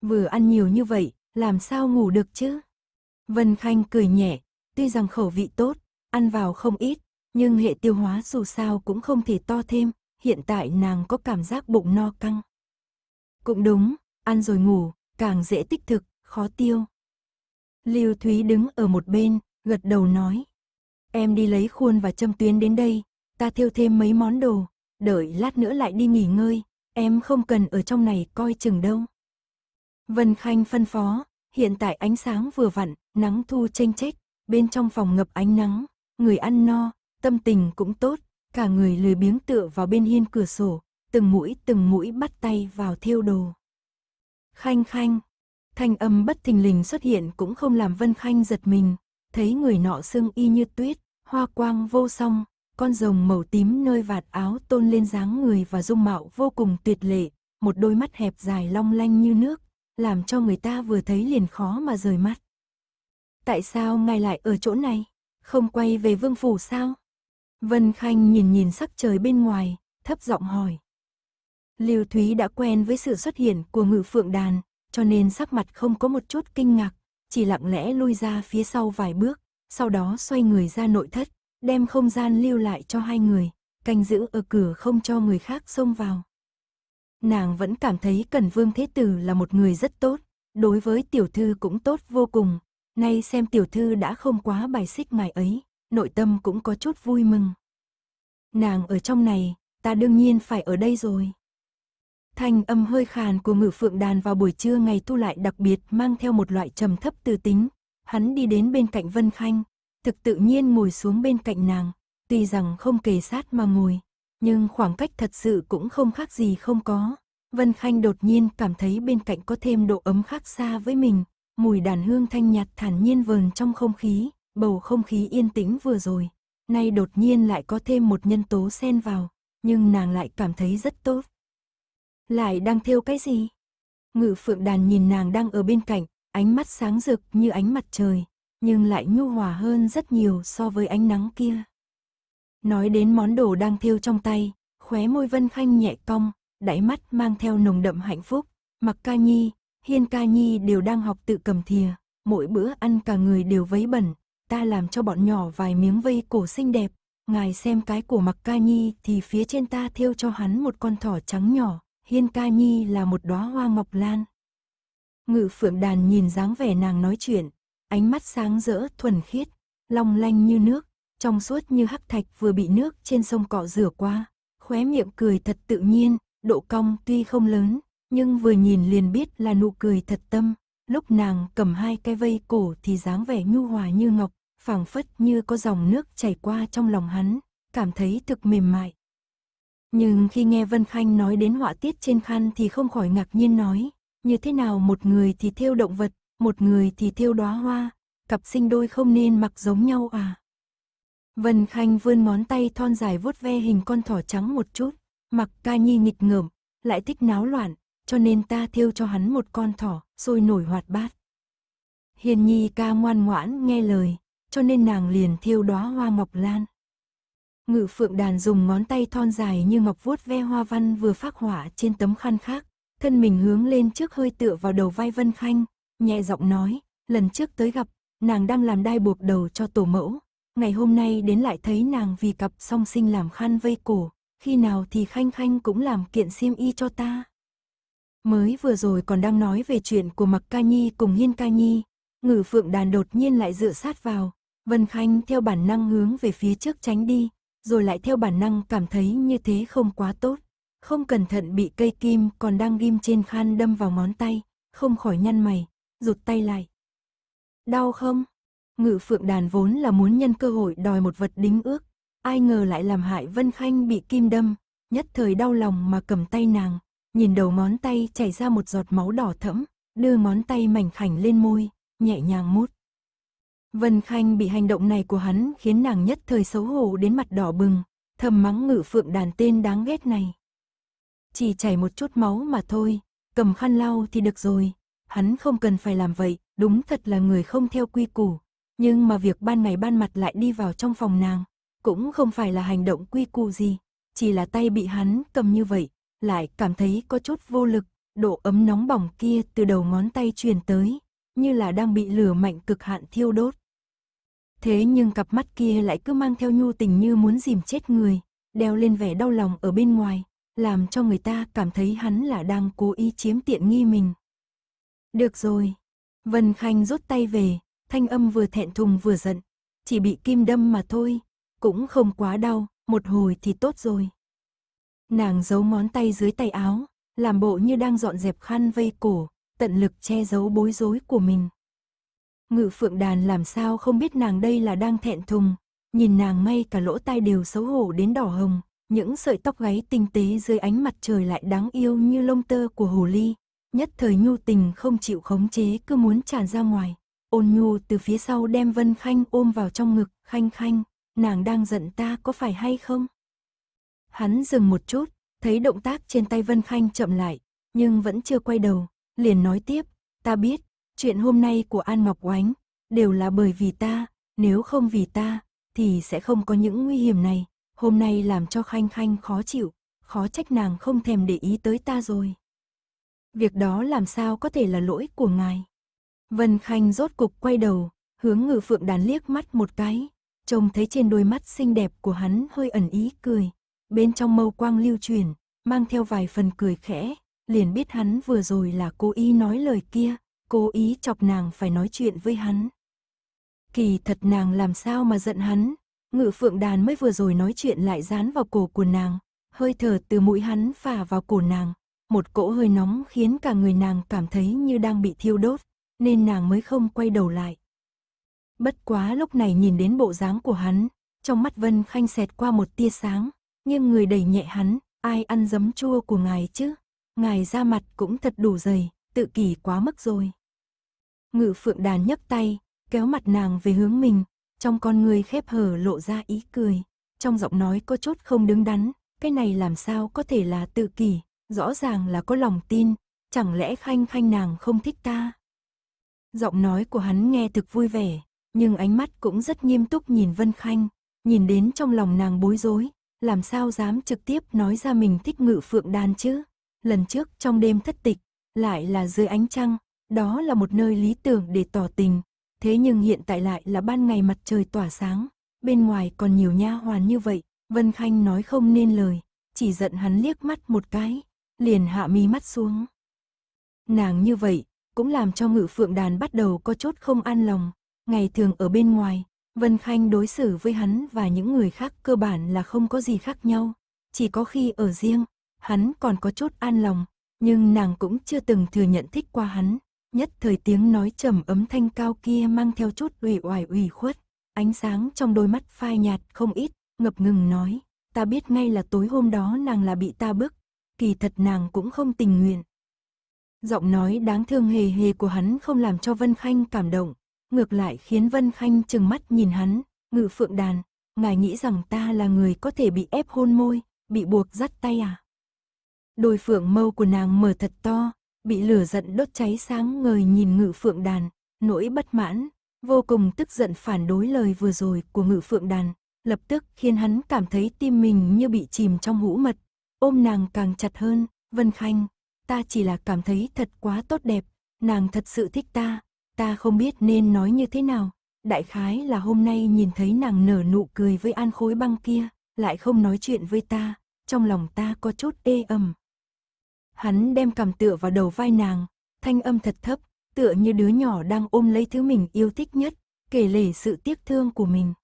Vừa ăn nhiều như vậy, làm sao ngủ được chứ? Vân Khanh cười nhẹ, tuy rằng khẩu vị tốt, ăn vào không ít, nhưng hệ tiêu hóa dù sao cũng không thể to thêm, hiện tại nàng có cảm giác bụng no căng. Cũng đúng, ăn rồi ngủ, càng dễ tích thực, khó tiêu. Lưu Thúy đứng ở một bên, gật đầu nói. Em đi lấy khuôn và châm tuyến đến đây, ta thiêu thêm mấy món đồ, đợi lát nữa lại đi nghỉ ngơi, em không cần ở trong này coi chừng đâu. Vân Khanh phân phó, hiện tại ánh sáng vừa vặn, nắng thu chênh chách, bên trong phòng ngập ánh nắng, người ăn no, tâm tình cũng tốt, cả người lười biếng tựa vào bên hiên cửa sổ, từng mũi từng mũi bắt tay vào thiêu đồ. Khanh khanh, thanh âm bất thình lình xuất hiện cũng không làm Vân Khanh giật mình, thấy người nọ xương y như tuyết, hoa quang vô song, con rồng màu tím nơi vạt áo tôn lên dáng người và dung mạo vô cùng tuyệt lệ, một đôi mắt hẹp dài long lanh như nước, làm cho người ta vừa thấy liền khó mà rời mắt. Tại sao ngài lại ở chỗ này, không quay về vương phủ sao? Vân Khanh nhìn nhìn sắc trời bên ngoài, thấp giọng hỏi. Lưu Thúy đã quen với sự xuất hiện của ngự phượng đàn, cho nên sắc mặt không có một chút kinh ngạc, chỉ lặng lẽ lui ra phía sau vài bước, sau đó xoay người ra nội thất, đem không gian lưu lại cho hai người, canh giữ ở cửa không cho người khác xông vào nàng vẫn cảm thấy Cần Vương Thế Tử là một người rất tốt, đối với tiểu thư cũng tốt vô cùng. Nay xem tiểu thư đã không quá bài xích mài ấy, nội tâm cũng có chút vui mừng. Nàng ở trong này, ta đương nhiên phải ở đây rồi. Thanh âm hơi khàn của ngự phượng đàn vào buổi trưa ngày thu lại đặc biệt mang theo một loại trầm thấp tư tính. Hắn đi đến bên cạnh Vân Khanh, thực tự nhiên ngồi xuống bên cạnh nàng, tuy rằng không kề sát mà ngồi, nhưng khoảng cách thật sự cũng không khác gì không có. Vân Khanh đột nhiên cảm thấy bên cạnh có thêm độ ấm khác xa với mình, mùi đàn hương thanh nhạt thản nhiên vờn trong không khí, bầu không khí yên tĩnh vừa rồi. Nay đột nhiên lại có thêm một nhân tố xen vào, nhưng nàng lại cảm thấy rất tốt. Lại đang theo cái gì? Ngự phượng đàn nhìn nàng đang ở bên cạnh, ánh mắt sáng rực như ánh mặt trời, nhưng lại nhu hòa hơn rất nhiều so với ánh nắng kia. Nói đến món đồ đang thiêu trong tay, khóe môi Vân Khanh nhẹ cong, đáy mắt mang theo nồng đậm hạnh phúc. Mặc ca nhi, hiên ca nhi đều đang học tự cầm thìa, mỗi bữa ăn cả người đều vấy bẩn. Ta làm cho bọn nhỏ vài miếng vây cổ xinh đẹp, ngài xem cái của mặc ca nhi thì phía trên ta thiêu cho hắn một con thỏ trắng nhỏ, hiên ca nhi là một đóa hoa ngọc lan. Ngự phượng đàn nhìn dáng vẻ nàng nói chuyện, ánh mắt sáng rỡ thuần khiết, long lanh như nước, trong suốt như hắc thạch vừa bị nước trên sông cọ rửa qua, khóe miệng cười thật tự nhiên, độ cong tuy không lớn, nhưng vừa nhìn liền biết là nụ cười thật tâm. Lúc nàng cầm hai cái vây cổ thì dáng vẻ nhu hòa như ngọc, phảng phất như có dòng nước chảy qua trong lòng hắn, cảm thấy thực mềm mại. Nhưng khi nghe Vân Khanh nói đến họa tiết trên khăn thì không khỏi ngạc nhiên nói, như thế nào một người thì thêu động vật, một người thì thêu đóa hoa, cặp sinh đôi không nên mặc giống nhau à? Vân Khanh vươn món tay thon dài vuốt ve hình con thỏ trắng một chút, mặc ca nhi nghịch ngợm, lại thích náo loạn, cho nên ta thiêu cho hắn một con thỏ, sôi nổi hoạt bát. Hiền nhi ca ngoan ngoãn nghe lời, cho nên nàng liền thiêu đóa hoa ngọc lan. Ngự phượng đàn dùng ngón tay thon dài như ngọc vuốt ve hoa văn vừa phát hỏa trên tấm khăn khác, thân mình hướng lên trước hơi tựa vào đầu vai Vân Khanh, nhẹ giọng nói, lần trước tới gặp, nàng đang làm đai buộc đầu cho tổ mẫu, Ngày hôm nay đến lại thấy nàng vì cặp song sinh làm khăn vây cổ, khi nào thì Khanh Khanh cũng làm kiện xiêm y cho ta. Mới vừa rồi còn đang nói về chuyện của Mặc Ca Nhi cùng Hiên Ca Nhi, ngử phượng đàn đột nhiên lại dựa sát vào, Vân Khanh theo bản năng hướng về phía trước tránh đi, rồi lại theo bản năng cảm thấy như thế không quá tốt. Không cẩn thận bị cây kim còn đang ghim trên khăn đâm vào ngón tay, không khỏi nhăn mày, rụt tay lại. Đau không? Ngự phượng đàn vốn là muốn nhân cơ hội đòi một vật đính ước, ai ngờ lại làm hại Vân Khanh bị kim đâm, nhất thời đau lòng mà cầm tay nàng, nhìn đầu ngón tay chảy ra một giọt máu đỏ thẫm, đưa ngón tay mảnh khảnh lên môi, nhẹ nhàng mút. Vân Khanh bị hành động này của hắn khiến nàng nhất thời xấu hổ đến mặt đỏ bừng, thầm mắng ngự phượng đàn tên đáng ghét này. Chỉ chảy một chút máu mà thôi, cầm khăn lau thì được rồi, hắn không cần phải làm vậy, đúng thật là người không theo quy củ, nhưng mà việc ban ngày ban mặt lại đi vào trong phòng nàng, cũng không phải là hành động quy củ gì, chỉ là tay bị hắn cầm như vậy, lại cảm thấy có chút vô lực, độ ấm nóng bỏng kia từ đầu ngón tay truyền tới, như là đang bị lửa mạnh cực hạn thiêu đốt. Thế nhưng cặp mắt kia lại cứ mang theo nhu tình như muốn dìm chết người, đeo lên vẻ đau lòng ở bên ngoài, làm cho người ta cảm thấy hắn là đang cố ý chiếm tiện nghi mình. Được rồi, Vân Khanh rút tay về, thanh âm vừa thẹn thùng vừa giận. Chỉ bị kim đâm mà thôi, cũng không quá đau, một hồi thì tốt rồi. Nàng giấu món tay dưới tay áo, làm bộ như đang dọn dẹp khăn vây cổ, tận lực che giấu bối rối của mình. Ngự phượng đàn làm sao không biết nàng đây là đang thẹn thùng, nhìn nàng ngay cả lỗ tai đều xấu hổ đến đỏ hồng, những sợi tóc gáy tinh tế dưới ánh mặt trời lại đáng yêu như lông tơ của hồ ly, nhất thời nhu tình không chịu khống chế cứ muốn tràn ra ngoài. Ôn nhu từ phía sau đem Vân Khanh ôm vào trong ngực, Khanh Khanh, nàng đang giận ta có phải hay không? Hắn dừng một chút, thấy động tác trên tay Vân Khanh chậm lại, nhưng vẫn chưa quay đầu, liền nói tiếp, ta biết, chuyện hôm nay của An Ngọc Oánh, đều là bởi vì ta, nếu không vì ta, thì sẽ không có những nguy hiểm này, hôm nay làm cho Khanh Khanh khó chịu, khó trách nàng không thèm để ý tới ta rồi. Việc đó làm sao có thể là lỗi của ngài? Vân Khanh rốt cục quay đầu, hướng ngự phượng đàn liếc mắt một cái, trông thấy trên đôi mắt xinh đẹp của hắn hơi ẩn ý cười. Bên trong mâu quang lưu truyền, mang theo vài phần cười khẽ, liền biết hắn vừa rồi là cố ý nói lời kia, cố ý chọc nàng phải nói chuyện với hắn. Kỳ thật nàng làm sao mà giận hắn, ngự phượng đàn mới vừa rồi nói chuyện lại dán vào cổ của nàng, hơi thở từ mũi hắn phả vào cổ nàng, một cỗ hơi nóng khiến cả người nàng cảm thấy như đang bị thiêu đốt nên nàng mới không quay đầu lại. Bất quá lúc này nhìn đến bộ dáng của hắn, trong mắt Vân Khanh xẹt qua một tia sáng, nhưng người đẩy nhẹ hắn, ai ăn giấm chua của ngài chứ? Ngài ra mặt cũng thật đủ dày, tự kỷ quá mức rồi. Ngự phượng đàn nhấc tay, kéo mặt nàng về hướng mình, trong con người khép hở lộ ra ý cười, trong giọng nói có chút không đứng đắn, cái này làm sao có thể là tự kỷ, rõ ràng là có lòng tin, chẳng lẽ khanh khanh nàng không thích ta? Giọng nói của hắn nghe thực vui vẻ, nhưng ánh mắt cũng rất nghiêm túc nhìn Vân Khanh, nhìn đến trong lòng nàng bối rối, làm sao dám trực tiếp nói ra mình thích ngự phượng Đan chứ. Lần trước trong đêm thất tịch, lại là dưới ánh trăng, đó là một nơi lý tưởng để tỏ tình, thế nhưng hiện tại lại là ban ngày mặt trời tỏa sáng, bên ngoài còn nhiều nha hoàn như vậy, Vân Khanh nói không nên lời, chỉ giận hắn liếc mắt một cái, liền hạ mi mắt xuống. Nàng như vậy, cũng làm cho ngự phượng đàn bắt đầu có chút không an lòng. Ngày thường ở bên ngoài, Vân Khanh đối xử với hắn và những người khác cơ bản là không có gì khác nhau. Chỉ có khi ở riêng, hắn còn có chút an lòng, nhưng nàng cũng chưa từng thừa nhận thích qua hắn. Nhất thời tiếng nói trầm ấm thanh cao kia mang theo chút ủy oải ủy khuất, ánh sáng trong đôi mắt phai nhạt không ít, ngập ngừng nói, ta biết ngay là tối hôm đó nàng là bị ta bức, kỳ thật nàng cũng không tình nguyện, Giọng nói đáng thương hề hề của hắn không làm cho Vân Khanh cảm động, ngược lại khiến Vân Khanh chừng mắt nhìn hắn, ngự phượng đàn, ngài nghĩ rằng ta là người có thể bị ép hôn môi, bị buộc dắt tay à? Đôi phượng mâu của nàng mở thật to, bị lửa giận đốt cháy sáng ngời nhìn ngự phượng đàn, nỗi bất mãn, vô cùng tức giận phản đối lời vừa rồi của ngự phượng đàn, lập tức khiến hắn cảm thấy tim mình như bị chìm trong hũ mật, ôm nàng càng chặt hơn, Vân Khanh, ta chỉ là cảm thấy thật quá tốt đẹp, nàng thật sự thích ta, ta không biết nên nói như thế nào. Đại khái là hôm nay nhìn thấy nàng nở nụ cười với an khối băng kia, lại không nói chuyện với ta, trong lòng ta có chút ê ẩm. Hắn đem cầm tựa vào đầu vai nàng, thanh âm thật thấp, tựa như đứa nhỏ đang ôm lấy thứ mình yêu thích nhất, kể lể sự tiếc thương của mình.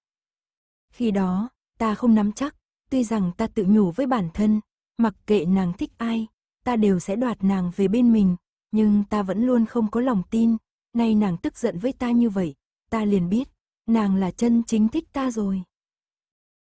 Khi đó, ta không nắm chắc, tuy rằng ta tự nhủ với bản thân, mặc kệ nàng thích ai, ta đều sẽ đoạt nàng về bên mình, nhưng ta vẫn luôn không có lòng tin, nay nàng tức giận với ta như vậy, ta liền biết, nàng là chân chính thích ta rồi.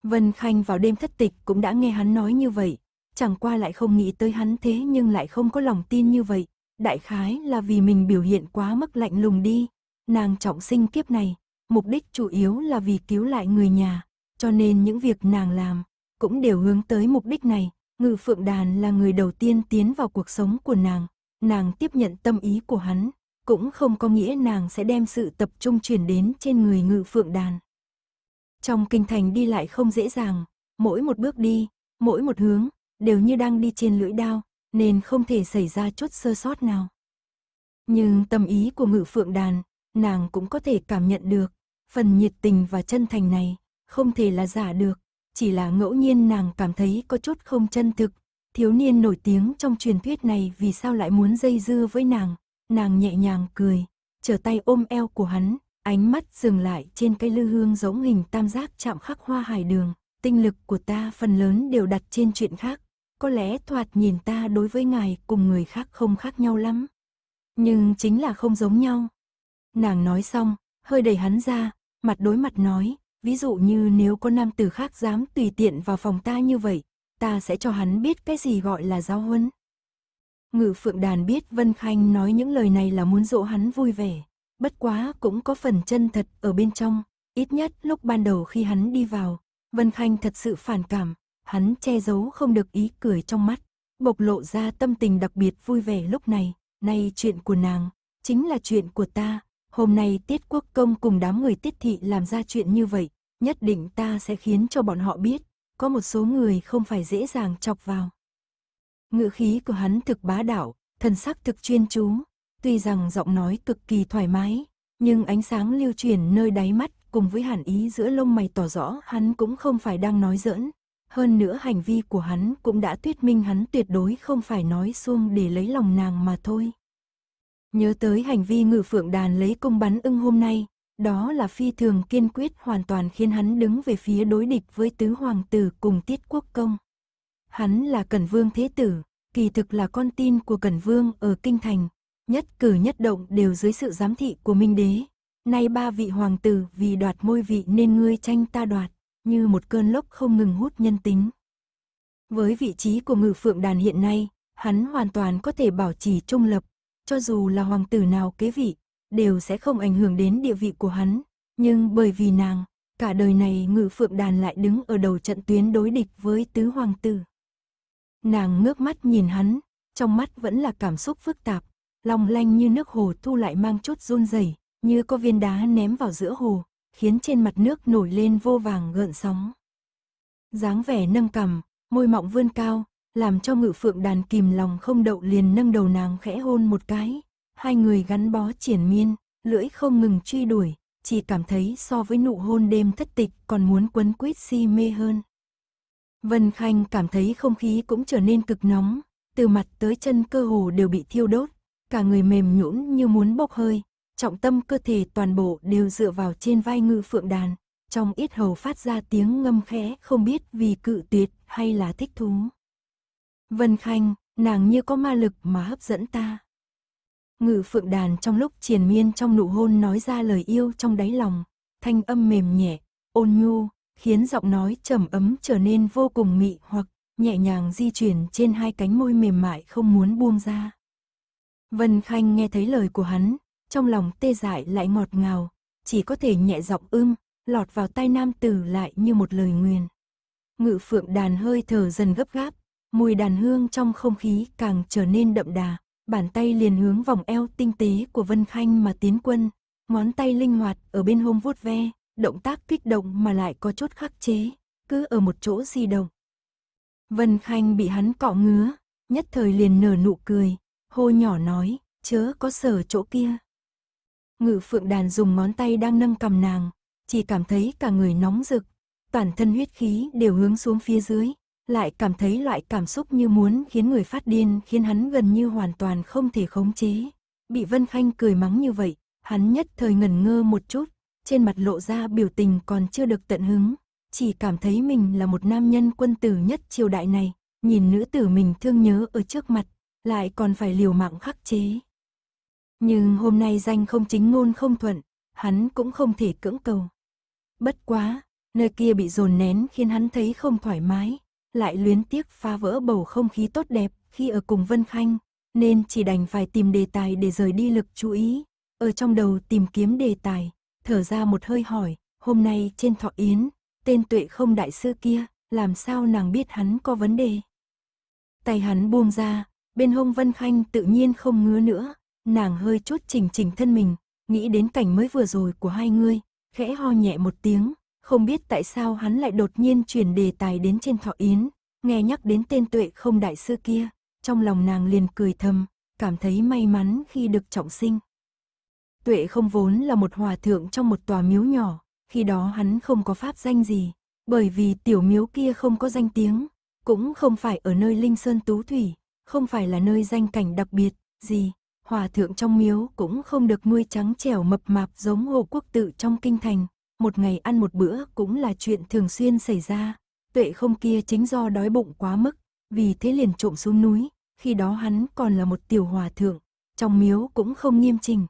Vân Khanh vào đêm thất tịch cũng đã nghe hắn nói như vậy, chẳng qua lại không nghĩ tới hắn thế nhưng lại không có lòng tin như vậy, đại khái là vì mình biểu hiện quá mức lạnh lùng đi, nàng trọng sinh kiếp này, mục đích chủ yếu là vì cứu lại người nhà, cho nên những việc nàng làm cũng đều hướng tới mục đích này, Ngư Phượng Đàn là người đầu tiên tiến vào cuộc sống của nàng, nàng tiếp nhận tâm ý của hắn, cũng không có nghĩa nàng sẽ đem sự tập trung chuyển đến trên người Ngự Phượng Đàn. Trong kinh thành đi lại không dễ dàng, mỗi một bước đi, mỗi một hướng, đều như đang đi trên lưỡi đao, nên không thể xảy ra chút sơ sót nào. Nhưng tâm ý của Ngự Phượng Đàn, nàng cũng có thể cảm nhận được, phần nhiệt tình và chân thành này, không thể là giả được, chỉ là ngẫu nhiên nàng cảm thấy có chút không chân thực. Thiếu niên nổi tiếng trong truyền thuyết này vì sao lại muốn dây dưa với nàng, nàng nhẹ nhàng cười, trở tay ôm eo của hắn, ánh mắt dừng lại trên cây lư hương giống hình tam giác chạm khắc hoa hải đường. Tinh lực của ta phần lớn đều đặt trên chuyện khác, có lẽ thoạt nhìn ta đối với ngài cùng người khác không khác nhau lắm. Nhưng chính là không giống nhau. Nàng nói xong, hơi đẩy hắn ra, mặt đối mặt nói, ví dụ như nếu có nam tử khác dám tùy tiện vào phòng ta như vậy, ta sẽ cho hắn biết cái gì gọi là giao huấn. Ngự Phượng Đàn biết Vân Khanh nói những lời này là muốn dỗ hắn vui vẻ, bất quá cũng có phần chân thật ở bên trong, ít nhất lúc ban đầu khi hắn đi vào, Vân Khanh thật sự phản cảm, hắn che giấu không được ý cười trong mắt, bộc lộ ra tâm tình đặc biệt vui vẻ lúc này, nay chuyện của nàng, chính là chuyện của ta, hôm nay Tiết Quốc Công cùng đám người Tiết Thị làm ra chuyện như vậy, nhất định ta sẽ khiến cho bọn họ biết, có một số người không phải dễ dàng chọc vào. ngữ khí của hắn thực bá đạo, thần sắc thực chuyên chú, tuy rằng giọng nói cực kỳ thoải mái, nhưng ánh sáng lưu truyền nơi đáy mắt cùng với hàn ý giữa lông mày tỏ rõ hắn cũng không phải đang nói giỡn. Hơn nữa hành vi của hắn cũng đã thuyết minh hắn tuyệt đối không phải nói xuông để lấy lòng nàng mà thôi. Nhớ tới hành vi ngự phượng đàn lấy cung bắn ưng hôm nay, đó là phi thường kiên quyết hoàn toàn khiến hắn đứng về phía đối địch với tứ hoàng tử cùng tiết quốc công. Hắn là Cẩn Vương Thế Tử, kỳ thực là con tin của Cẩn Vương ở Kinh Thành, nhất cử nhất động đều dưới sự giám thị của Minh Đế. Nay ba vị hoàng tử vì đoạt ngôi vị nên ngươi tranh ta đoạt, như một cơn lốc không ngừng hút nhân tính. Với vị trí của ngự phượng đàn hiện nay, hắn hoàn toàn có thể bảo trì trung lập, cho dù là hoàng tử nào kế vị, đều sẽ không ảnh hưởng đến địa vị của hắn. Nhưng bởi vì nàng, cả đời này ngự phượng đàn lại đứng ở đầu trận tuyến đối địch với tứ hoàng tử. Nàng ngước mắt nhìn hắn, trong mắt vẫn là cảm xúc phức tạp, lòng lanh như nước hồ thu lại mang chút run rẩy, như có viên đá ném vào giữa hồ, khiến trên mặt nước nổi lên vô vàng gợn sóng. dáng vẻ nâng cằm, môi mọng vươn cao, làm cho ngự phượng đàn kìm lòng không đậu liền nâng đầu nàng khẽ hôn một cái, hai người gắn bó triển miên, lưỡi không ngừng truy đuổi, chỉ cảm thấy so với nụ hôn đêm thất tịch còn muốn quấn quýt si mê hơn. Vân Khanh cảm thấy không khí cũng trở nên cực nóng, từ mặt tới chân cơ hồ đều bị thiêu đốt, cả người mềm nhũn như muốn bốc hơi, trọng tâm cơ thể toàn bộ đều dựa vào trên vai ngự phượng đàn, trong ít hầu phát ra tiếng ngâm khẽ không biết vì cự tuyệt hay là thích thú. Vân Khanh, nàng như có ma lực mà hấp dẫn ta. Ngự phượng đàn trong lúc triền miên trong nụ hôn nói ra lời yêu trong đáy lòng, thanh âm mềm nhẹ, ôn nhu, khiến giọng nói trầm ấm trở nên vô cùng mị hoặc nhẹ nhàng di chuyển trên hai cánh môi mềm mại không muốn buông ra. Vân Khanh nghe thấy lời của hắn, trong lòng tê dại lại ngọt ngào, chỉ có thể nhẹ giọng ưm, lọt vào tai nam tử lại như một lời nguyền. Ngự phượng đàn hơi thở dần gấp gáp, mùi đàn hương trong không khí càng trở nên đậm đà, Bàn tay liền hướng vòng eo tinh tế của Vân Khanh mà tiến quân, ngón tay linh hoạt ở bên hông vuốt ve, động tác kích động mà lại có chút khắc chế, cứ ở một chỗ di động. Vân Khanh bị hắn cọ ngứa, nhất thời liền nở nụ cười, hô nhỏ nói, chớ có sở chỗ kia. Ngự phượng đàn dùng ngón tay đang nâng cầm nàng, chỉ cảm thấy cả người nóng rực, toàn thân huyết khí đều hướng xuống phía dưới, lại cảm thấy loại cảm xúc như muốn khiến người phát điên khiến hắn gần như hoàn toàn không thể khống chế. Bị Vân Khanh cười mắng như vậy, hắn nhất thời ngẩn ngơ một chút, trên mặt lộ ra biểu tình còn chưa được tận hứng, chỉ cảm thấy mình là một nam nhân quân tử nhất triều đại này, nhìn nữ tử mình thương nhớ ở trước mặt, lại còn phải liều mạng khắc chế. Nhưng hôm nay danh không chính ngôn không thuận, hắn cũng không thể cưỡng cầu. Bất quá, nơi kia bị dồn nén khiến hắn thấy không thoải mái, lại luyến tiếc phá vỡ bầu không khí tốt đẹp khi ở cùng Vân Khanh, nên chỉ đành phải tìm đề tài để rời đi lực chú ý. Ở trong đầu tìm kiếm đề tài, thở ra một hơi hỏi, hôm nay trên thọ yến, tên tuệ không đại sư kia, làm sao nàng biết hắn có vấn đề? Tay hắn buông ra, bên hông Vân Khanh tự nhiên không ngứa nữa, nàng hơi chút chỉnh chỉnh thân mình, nghĩ đến cảnh mới vừa rồi của hai người, khẽ ho nhẹ một tiếng, không biết tại sao hắn lại đột nhiên chuyển đề tài đến trên thọ yến, nghe nhắc đến tên tuệ không đại sư kia, trong lòng nàng liền cười thầm, cảm thấy may mắn khi được trọng sinh. Tuệ không vốn là một hòa thượng trong một tòa miếu nhỏ, khi đó hắn không có pháp danh gì, bởi vì tiểu miếu kia không có danh tiếng, cũng không phải ở nơi Linh Sơn Tú Thủy, không phải là nơi danh cảnh đặc biệt gì, hòa thượng trong miếu cũng không được nuôi trắng trẻo mập mạp giống hồ quốc tự trong kinh thành, một ngày ăn một bữa cũng là chuyện thường xuyên xảy ra. Tuệ không kia chính do đói bụng quá mức, vì thế liền trộm xuống núi, khi đó hắn còn là một tiểu hòa thượng, trong miếu cũng không nghiêm trình.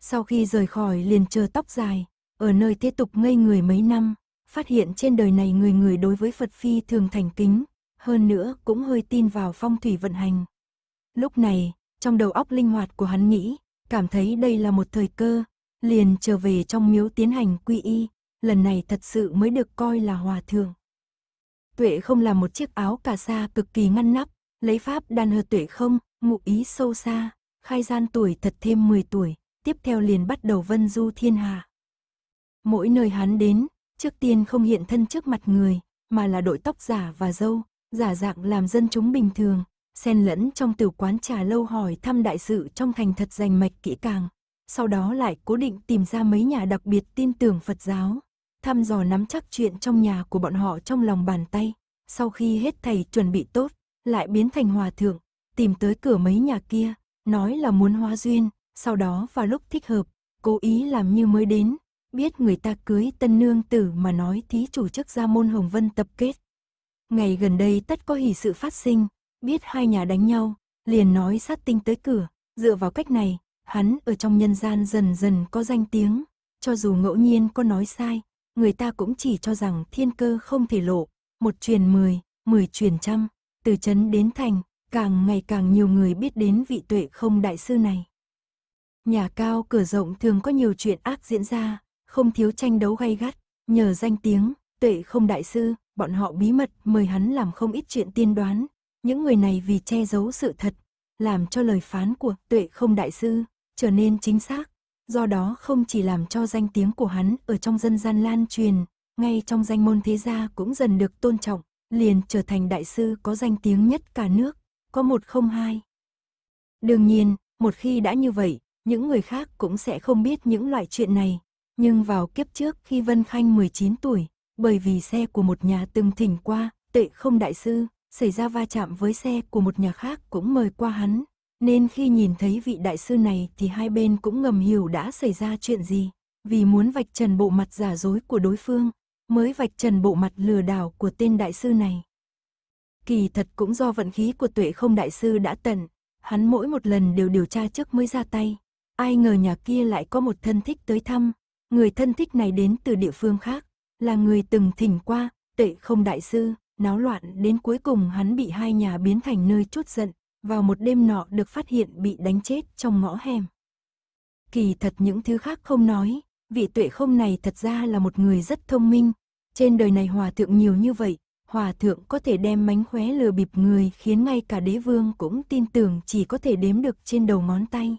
Sau khi rời khỏi liền chờ tóc dài, ở nơi tiếp tục ngây người mấy năm, phát hiện trên đời này người người đối với Phật Phi thường thành kính, hơn nữa cũng hơi tin vào phong thủy vận hành. Lúc này, trong đầu óc linh hoạt của hắn nghĩ, cảm thấy đây là một thời cơ, liền trở về trong miếu tiến hành quy y, lần này thật sự mới được coi là hòa thượng. Tuệ không là một chiếc áo cà sa cực kỳ ngăn nắp, lấy pháp đàn hờ tuệ không, ngụ ý sâu xa, khai gian tuổi thật thêm 10 tuổi, tiếp theo liền bắt đầu vân du thiên hạ. Mỗi nơi hắn đến, trước tiên không hiện thân trước mặt người, mà là đội tóc giả và dâu, giả dạng làm dân chúng bình thường, xen lẫn trong tử quán trà lâu hỏi thăm đại sự trong thành thật rành mạch kỹ càng, sau đó lại cố định tìm ra mấy nhà đặc biệt tin tưởng Phật giáo, thăm dò nắm chắc chuyện trong nhà của bọn họ trong lòng bàn tay, sau khi hết thầy chuẩn bị tốt, lại biến thành hòa thượng, tìm tới cửa mấy nhà kia, nói là muốn hóa duyên, sau đó vào lúc thích hợp, cố ý làm như mới đến, biết người ta cưới tân nương tử mà nói thí chủ chức gia môn Hồng Vân tập kết. Ngày gần đây tất có hỷ sự phát sinh, biết hai nhà đánh nhau, liền nói sát tinh tới cửa, dựa vào cách này, hắn ở trong nhân gian dần dần có danh tiếng, cho dù ngẫu nhiên có nói sai, người ta cũng chỉ cho rằng thiên cơ không thể lộ, một truyền mười, mười truyền trăm, từ chấn đến thành, càng ngày càng nhiều người biết đến vị tuệ không đại sư này. Nhà cao cửa rộng thường có nhiều chuyện ác diễn ra, không thiếu tranh đấu gay gắt, nhờ danh tiếng, tuệ không đại sư, bọn họ bí mật mời hắn làm không ít chuyện tiên đoán, những người này vì che giấu sự thật, làm cho lời phán của tuệ không đại sư trở nên chính xác. Do đó không chỉ làm cho danh tiếng của hắn ở trong dân gian lan truyền, ngay trong danh môn thế gia cũng dần được tôn trọng, liền trở thành đại sư có danh tiếng nhất cả nước, có một không hai. Đương nhiên, một khi đã như vậy, những người khác cũng sẽ không biết những loại chuyện này. Nhưng vào kiếp trước khi Vân Khanh 19 tuổi, bởi vì xe của một nhà từng thỉnh qua, tệ không đại sư, xảy ra va chạm với xe của một nhà khác cũng mời qua hắn, nên khi nhìn thấy vị đại sư này thì hai bên cũng ngầm hiểu đã xảy ra chuyện gì. Vì muốn vạch trần bộ mặt giả dối của đối phương, mới vạch trần bộ mặt lừa đảo của tên đại sư này. Kỳ thật cũng do vận khí của tuệ không đại sư đã tận, hắn mỗi một lần đều điều tra trước mới ra tay. Ai ngờ nhà kia lại có một thân thích tới thăm, người thân thích này đến từ địa phương khác, là người từng thỉnh qua, tuệ không đại sư, náo loạn đến cuối cùng hắn bị hai nhà biến thành nơi chốt giận, vào một đêm nọ được phát hiện bị đánh chết trong ngõ hẻm. Kỳ thật những thứ khác không nói, vị tuệ không này thật ra là một người rất thông minh. Trên đời này hòa thượng nhiều như vậy, hòa thượng có thể đem mánh khóe lừa bịp người khiến ngay cả đế vương cũng tin tưởng chỉ có thể đếm được trên đầu ngón tay.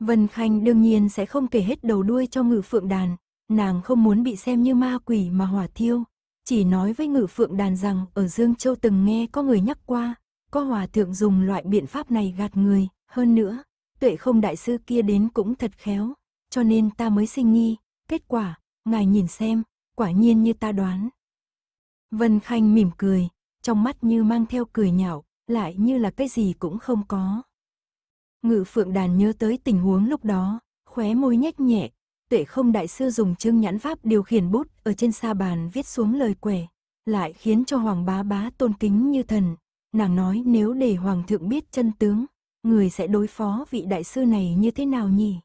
Vân Khanh đương nhiên sẽ không kể hết đầu đuôi cho ngự phượng đàn, nàng không muốn bị xem như ma quỷ mà hỏa thiêu, chỉ nói với ngự phượng đàn rằng ở Dương Châu từng nghe có người nhắc qua, có hòa thượng dùng loại biện pháp này gạt người, hơn nữa, tuệ không đại sư kia đến cũng thật khéo, cho nên ta mới sinh nghi, kết quả, ngài nhìn xem, quả nhiên như ta đoán. Vân Khanh mỉm cười, trong mắt như mang theo cười nhạo, lại như là cái gì cũng không có. Ngự Phượng Đàn nhớ tới tình huống lúc đó, khóe môi nhếch nhẹ, tuệ không đại sư dùng chương nhãn pháp điều khiển bút ở trên sa bàn viết xuống lời quẻ, lại khiến cho Hoàng bá bá tôn kính như thần, Nàng nói nếu để hoàng thượng biết chân tướng, người sẽ đối phó vị đại sư này như thế nào nhỉ?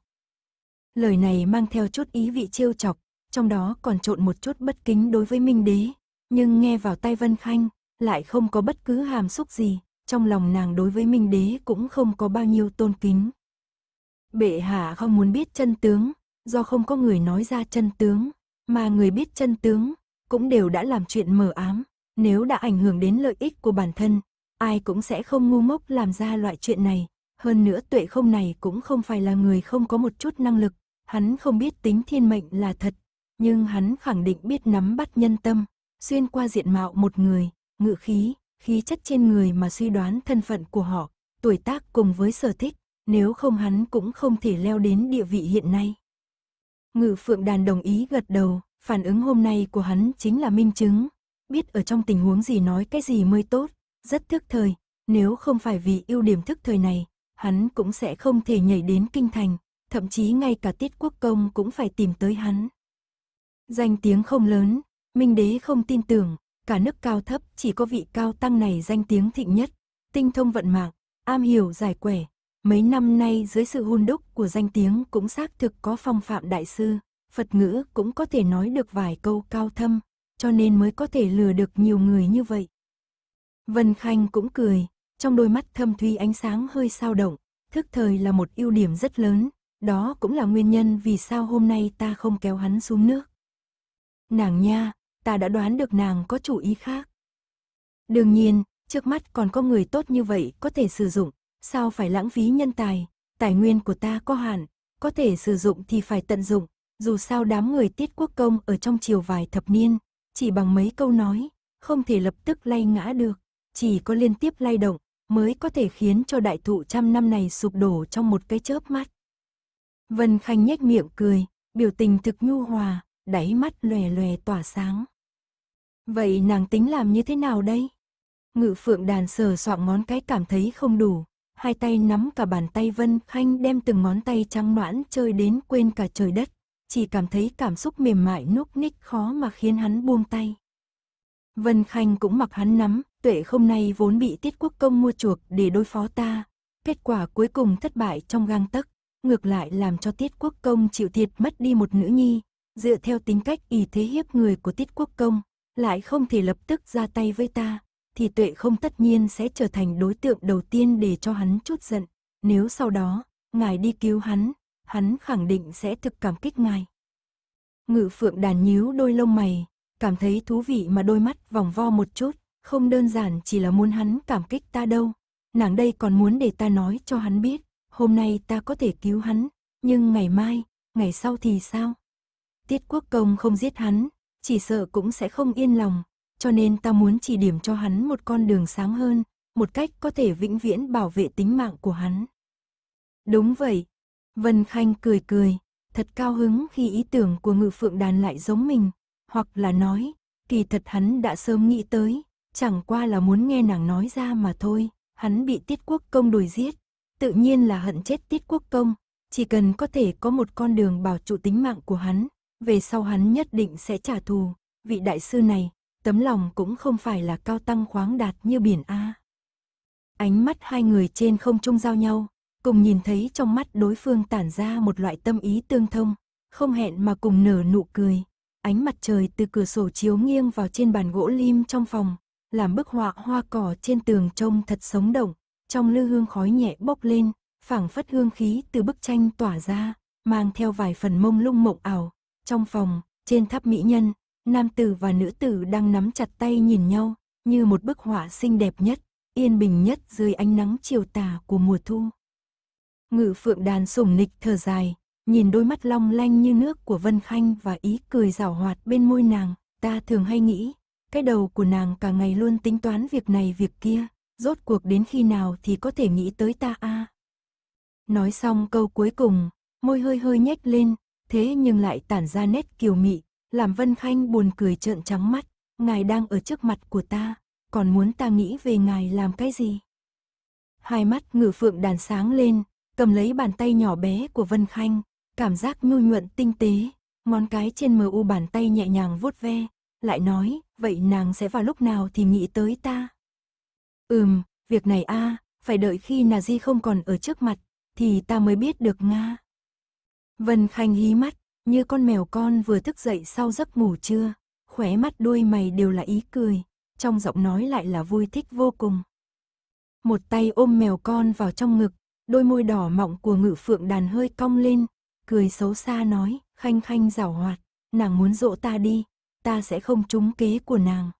Lời này mang theo chút ý vị trêu chọc, trong đó còn trộn một chút bất kính đối với Minh Đế, nhưng nghe vào tay Vân Khanh, lại không có bất cứ hàm xúc gì, trong lòng nàng đối với Minh Đế cũng không có bao nhiêu tôn kính. Bệ hạ không muốn biết chân tướng, do không có người nói ra chân tướng, mà người biết chân tướng, cũng đều đã làm chuyện mờ ám, nếu đã ảnh hưởng đến lợi ích của bản thân, ai cũng sẽ không ngu ngốc làm ra loại chuyện này. Hơn nữa tuệ không này cũng không phải là người không có một chút năng lực, hắn không biết tính thiên mệnh là thật, nhưng hắn khẳng định biết nắm bắt nhân tâm, xuyên qua diện mạo một người, ngự khí, khí chất trên người mà suy đoán thân phận của họ, tuổi tác cùng với sở thích, nếu không hắn cũng không thể leo đến địa vị hiện nay. Ngự phượng đàn đồng ý gật đầu, phản ứng hôm nay của hắn chính là minh chứng, biết ở trong tình huống gì nói cái gì mới tốt, rất thức thời, nếu không phải vì ưu điểm thức thời này, hắn cũng sẽ không thể nhảy đến kinh thành, thậm chí ngay cả tiết quốc công cũng phải tìm tới hắn. Danh tiếng không lớn, Minh đế không tin tưởng, cả nước cao thấp chỉ có vị cao tăng này danh tiếng thịnh nhất, tinh thông vận mạng, am hiểu giải quẻ, mấy năm nay dưới sự hôn đúc của danh tiếng cũng xác thực có phong phạm đại sư, Phật ngữ cũng có thể nói được vài câu cao thâm, cho nên mới có thể lừa được nhiều người như vậy. Vân Khanh cũng cười, trong đôi mắt thâm thuy ánh sáng hơi sao động, thức thời là một ưu điểm rất lớn, đó cũng là nguyên nhân vì sao hôm nay ta không kéo hắn xuống nước. Nàng nha, ta đã đoán được nàng có chủ ý khác. Đương nhiên, trước mắt còn có người tốt như vậy có thể sử dụng, sao phải lãng phí nhân tài, tài nguyên của ta có hạn, có thể sử dụng thì phải tận dụng, dù sao đám người tiết quốc công ở trong chiều vài thập niên, chỉ bằng mấy câu nói, không thể lập tức lay ngã được chỉ có liên tiếp lay động mới có thể khiến cho đại thụ trăm năm này sụp đổ trong một cái chớp mắt. Vân Khanh nhếch miệng cười, biểu tình thực nhu hòa, đáy mắt lòe lòe tỏa sáng. Vậy nàng tính làm như thế nào đây? Ngự phượng đàn sờ soạng ngón cái cảm thấy không đủ, hai tay nắm cả bàn tay Vân Khanh đem từng ngón tay trắng noãn chơi đến quên cả trời đất, chỉ cảm thấy cảm xúc mềm mại núp ních khó mà khiến hắn buông tay. Vân Khanh cũng mặc hắn nắm, tuệ không nay vốn bị tiết quốc công mua chuộc để đối phó ta, kết quả cuối cùng thất bại trong gang tấc, ngược lại làm cho tiết quốc công chịu thiệt mất đi một nữ nhi, dựa theo tính cách ỷ thế hiếp người của tiết quốc công, lại không thể lập tức ra tay với ta, thì tuệ không tất nhiên sẽ trở thành đối tượng đầu tiên để cho hắn chút giận, nếu sau đó, ngài đi cứu hắn, hắn khẳng định sẽ thực cảm kích ngài. Ngự phượng đàn nhíu đôi lông mày, cảm thấy thú vị mà đôi mắt vòng vo một chút, không đơn giản chỉ là muốn hắn cảm kích ta đâu, nàng đây còn muốn để ta nói cho hắn biết, hôm nay ta có thể cứu hắn, nhưng ngày mai, ngày sau thì sao? Tiết quốc công không giết hắn, chỉ sợ cũng sẽ không yên lòng, cho nên ta muốn chỉ điểm cho hắn một con đường sáng hơn, một cách có thể vĩnh viễn bảo vệ tính mạng của hắn. Đúng vậy, Vân Khanh cười cười, thật cao hứng khi ý tưởng của ngự phượng đàn lại giống mình, hoặc là nói, kỳ thật hắn đã sớm nghĩ tới, chẳng qua là muốn nghe nàng nói ra mà thôi, hắn bị tiết quốc công đuổi giết, tự nhiên là hận chết tiết quốc công, chỉ cần có thể có một con đường bảo trụ tính mạng của hắn, về sau hắn nhất định sẽ trả thù, vị đại sư này, tấm lòng cũng không phải là cao tăng khoáng đạt như biển A. Ánh mắt hai người trên không trung giao nhau, cùng nhìn thấy trong mắt đối phương tản ra một loại tâm ý tương thông, không hẹn mà cùng nở nụ cười. Ánh mặt trời từ cửa sổ chiếu nghiêng vào trên bàn gỗ lim trong phòng, làm bức họa hoa cỏ trên tường trông thật sống động, trong lư hương khói nhẹ bốc lên, phảng phất hương khí từ bức tranh tỏa ra, mang theo vài phần mông lung mộng ảo. Trong phòng, trên tháp mỹ nhân, nam tử và nữ tử đang nắm chặt tay nhìn nhau, như một bức họa xinh đẹp nhất, yên bình nhất dưới ánh nắng chiều tà của mùa thu. Ngự phượng đàn sủng nịch thở dài, nhìn đôi mắt long lanh như nước của Vân Khanh và ý cười rào hoạt bên môi nàng, ta thường hay nghĩ, cái đầu của nàng cả ngày luôn tính toán việc này việc kia, rốt cuộc đến khi nào thì có thể nghĩ tới ta a. Nói xong câu cuối cùng, môi hơi hơi nhếch lên, thế nhưng lại tản ra nét kiều mị, làm Vân Khanh buồn cười trợn trắng mắt, ngài đang ở trước mặt của ta, còn muốn ta nghĩ về ngài làm cái gì? Hai mắt ngự phượng đàn sáng lên, cầm lấy bàn tay nhỏ bé của Vân Khanh, cảm giác nhu nhuận tinh tế, ngón cái trên mu bàn tay nhẹ nhàng vuốt ve, lại nói, vậy nàng sẽ vào lúc nào thì nghĩ tới ta. Ừm, việc này a à, phải đợi khi nà di không còn ở trước mặt, thì ta mới biết được Nga. Vân Khanh hí mắt, như con mèo con vừa thức dậy sau giấc ngủ trưa, khóe mắt đuôi mày đều là ý cười, trong giọng nói lại là vui thích vô cùng. Một tay ôm mèo con vào trong ngực, đôi môi đỏ mọng của ngự phượng đàn hơi cong lên, cười xấu xa nói, khanh khanh rảo hoạt, nàng muốn dỗ ta đi, ta sẽ không trúng kế của nàng.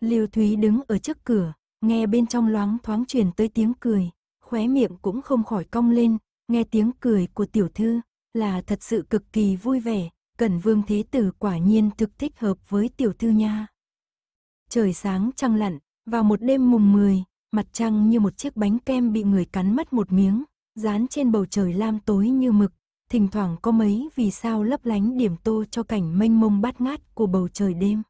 Liêu Thúy đứng ở trước cửa, nghe bên trong loáng thoáng truyền tới tiếng cười, khóe miệng cũng không khỏi cong lên, nghe tiếng cười của tiểu thư, là thật sự cực kỳ vui vẻ, Cẩn Vương Thế Tử quả nhiên thực thích hợp với tiểu thư nha. Trời sáng trăng lặn, vào một đêm mùng 10, mặt trăng như một chiếc bánh kem bị người cắn mất một miếng, dán trên bầu trời lam tối như mực, thỉnh thoảng có mấy vì sao lấp lánh điểm tô cho cảnh mênh mông bát ngát của bầu trời đêm.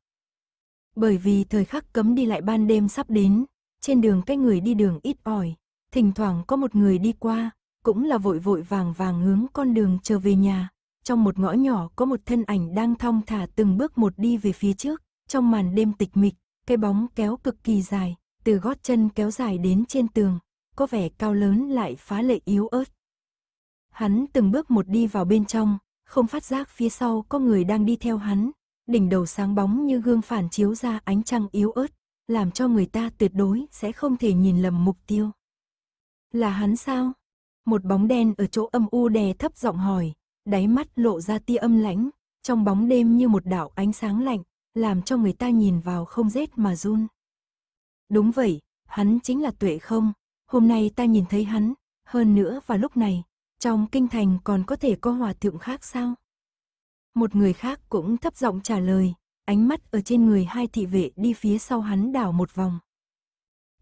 Bởi vì thời khắc cấm đi lại ban đêm sắp đến, trên đường cái người đi đường ít ỏi, thỉnh thoảng có một người đi qua, cũng là vội vội vàng vàng hướng con đường trở về nhà. Trong một ngõ nhỏ có một thân ảnh đang thong thả từng bước một đi về phía trước, trong màn đêm tịch mịch, cái bóng kéo cực kỳ dài, từ gót chân kéo dài đến trên tường, có vẻ cao lớn lại phá lệ yếu ớt, Hắn từng bước một đi vào bên trong, không phát giác phía sau có người đang đi theo hắn. Đỉnh đầu sáng bóng như gương phản chiếu ra ánh trăng yếu ớt, làm cho người ta tuyệt đối sẽ không thể nhìn lầm mục tiêu. Là hắn sao? Một bóng đen ở chỗ âm u đè thấp giọng hỏi, đáy mắt lộ ra tia âm lãnh, trong bóng đêm như một đảo ánh sáng lạnh, làm cho người ta nhìn vào không rét mà run. Đúng vậy, hắn chính là tuệ không, hôm nay ta nhìn thấy hắn, hơn nữa vào lúc này, trong kinh thành còn có thể có hòa thượng khác sao? Một người khác cũng thấp giọng trả lời, ánh mắt ở trên người hai thị vệ đi phía sau hắn đảo một vòng.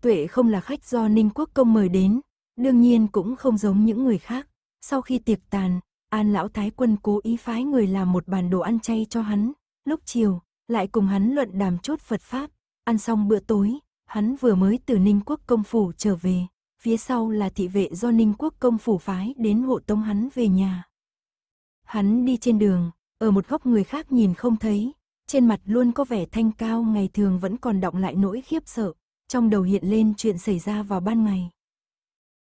Tuệ không là khách do Ninh Quốc Công mời đến, đương nhiên cũng không giống những người khác. Sau khi tiệc tàn, An Lão Thái Quân cố ý phái người làm một bàn đồ ăn chay cho hắn. Lúc chiều, lại cùng hắn luận đàm chốt Phật Pháp. Ăn xong bữa tối, hắn vừa mới từ Ninh Quốc Công Phủ trở về phía sau là thị vệ do Ninh Quốc công phủ phái đến hộ tống hắn về nhà. Hắn đi trên đường, ở một góc người khác nhìn không thấy, trên mặt luôn có vẻ thanh cao ngày thường vẫn còn động lại nỗi khiếp sợ, trong đầu hiện lên chuyện xảy ra vào ban ngày.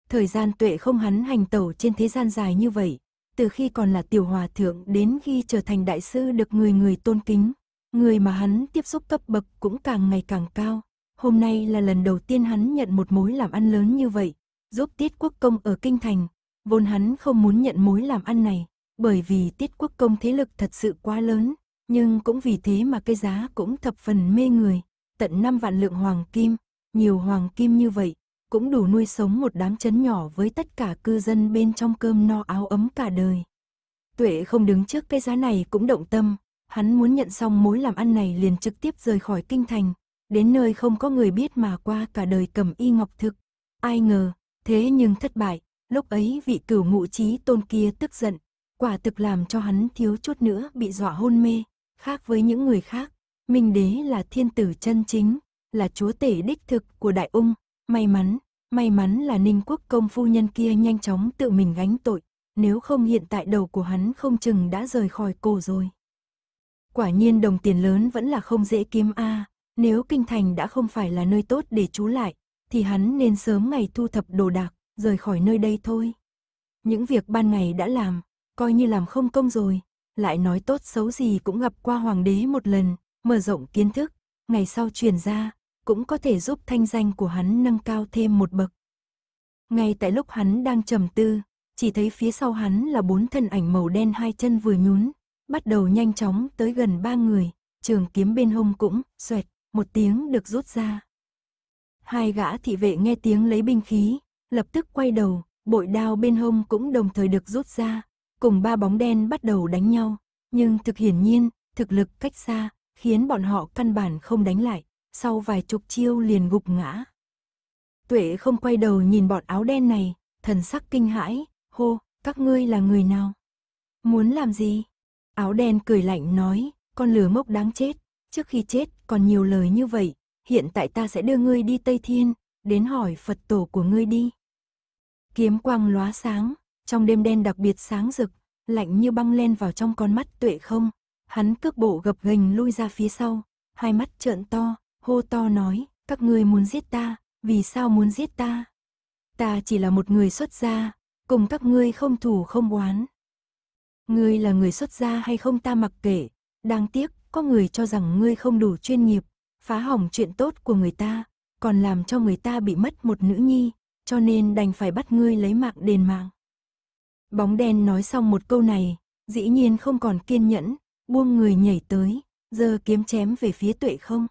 Thời gian tuệ không hắn hành tẩu trên thế gian dài như vậy, từ khi còn là tiểu hòa thượng đến khi trở thành đại sư được người người tôn kính, người mà hắn tiếp xúc cấp bậc cũng càng ngày càng cao, Hôm nay là lần đầu tiên hắn nhận một mối làm ăn lớn như vậy, giúp Tiết Quốc Công ở Kinh Thành. Vốn hắn không muốn nhận mối làm ăn này, bởi vì Tiết Quốc Công thế lực thật sự quá lớn, nhưng cũng vì thế mà cái giá cũng thập phần mê người, tận 5 vạn lượng hoàng kim, nhiều hoàng kim như vậy, cũng đủ nuôi sống một đám chấn nhỏ với tất cả cư dân bên trong cơm no áo ấm cả đời. Tuệ không đứng trước cái giá này cũng động tâm, hắn muốn nhận xong mối làm ăn này liền trực tiếp rời khỏi kinh thành, đến nơi không có người biết mà qua cả đời cầm y ngọc thực. Ai ngờ, thế nhưng thất bại, lúc ấy vị cửu ngụ trí tôn kia tức giận, quả thực làm cho hắn thiếu chút nữa bị dọa hôn mê, khác với những người khác, Minh Đế là thiên tử chân chính, là chúa tể đích thực của Đại Ung, may mắn, may mắn là Ninh Quốc công phu nhân kia nhanh chóng tự mình gánh tội, nếu không hiện tại đầu của hắn không chừng đã rời khỏi cổ rồi. Quả nhiên đồng tiền lớn vẫn là không dễ kiếm a, à. Nếu kinh thành đã không phải là nơi tốt để trú lại, thì hắn nên sớm ngày thu thập đồ đạc, rời khỏi nơi đây thôi. Những việc ban ngày đã làm, coi như làm không công rồi, lại nói tốt xấu gì cũng gặp qua hoàng đế một lần, mở rộng kiến thức, ngày sau truyền ra, cũng có thể giúp thanh danh của hắn nâng cao thêm một bậc. Ngay tại lúc hắn đang trầm tư, chỉ thấy phía sau hắn là bốn thân ảnh màu đen hai chân vừa nhún, bắt đầu nhanh chóng tới gần ba người, trường kiếm bên hông cũng, xoẹt, một tiếng được rút ra. Hai gã thị vệ nghe tiếng lấy binh khí, lập tức quay đầu, bội đao bên hông cũng đồng thời được rút ra, cùng ba bóng đen bắt đầu đánh nhau, nhưng thực hiển nhiên, thực lực cách xa, khiến bọn họ căn bản không đánh lại, sau vài chục chiêu liền gục ngã. Tuệ không quay đầu nhìn bọn áo đen này, thần sắc kinh hãi, hô, các ngươi là người nào? Muốn làm gì? Áo đen cười lạnh nói, con lửa mốc đáng chết, trước khi chết còn nhiều lời như vậy, hiện tại ta sẽ đưa ngươi đi Tây Thiên, đến hỏi Phật tổ của ngươi đi. Kiếm quang lóa sáng, trong đêm đen đặc biệt sáng rực, lạnh như băng len vào trong con mắt tuệ không, hắn cước bộ gập gành lui ra phía sau, hai mắt trợn to, hô to nói, các ngươi muốn giết ta, vì sao muốn giết ta? Ta chỉ là một người xuất gia, cùng các ngươi không thủ không oán. Ngươi là người xuất gia hay không ta mặc kệ, đáng tiếc có người cho rằng ngươi không đủ chuyên nghiệp, phá hỏng chuyện tốt của người ta, còn làm cho người ta bị mất một nữ nhi, cho nên đành phải bắt ngươi lấy mạng đền mạng. Bóng đen nói xong một câu này, dĩ nhiên không còn kiên nhẫn, buông người nhảy tới, giờ kiếm chém về phía tuệ không.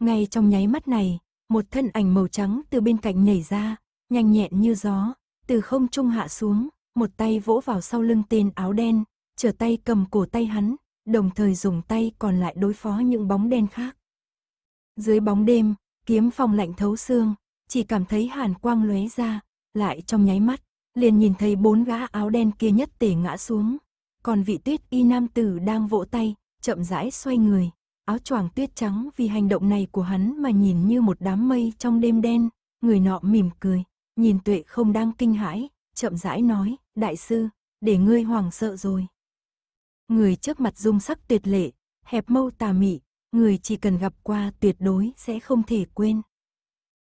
Ngay trong nháy mắt này, một thân ảnh màu trắng từ bên cạnh nhảy ra, nhanh nhẹn như gió, từ không trung hạ xuống, một tay vỗ vào sau lưng tên áo đen, trở tay cầm cổ tay hắn, đồng thời dùng tay còn lại đối phó những bóng đen khác. Dưới bóng đêm, kiếm phong lạnh thấu xương, chỉ cảm thấy hàn quang lóe ra, lại trong nháy mắt, liền nhìn thấy bốn gã áo đen kia nhất tề ngã xuống. Còn vị tuyết y nam tử đang vỗ tay, chậm rãi xoay người, áo choàng tuyết trắng vì hành động này của hắn mà nhìn như một đám mây trong đêm đen, người nọ mỉm cười, nhìn tuệ không đang kinh hãi, chậm rãi nói, đại sư, để ngươi hoảng sợ rồi người trước mặt dung sắc tuyệt lệ, hẹp mâu tà mị, người chỉ cần gặp qua tuyệt đối sẽ không thể quên.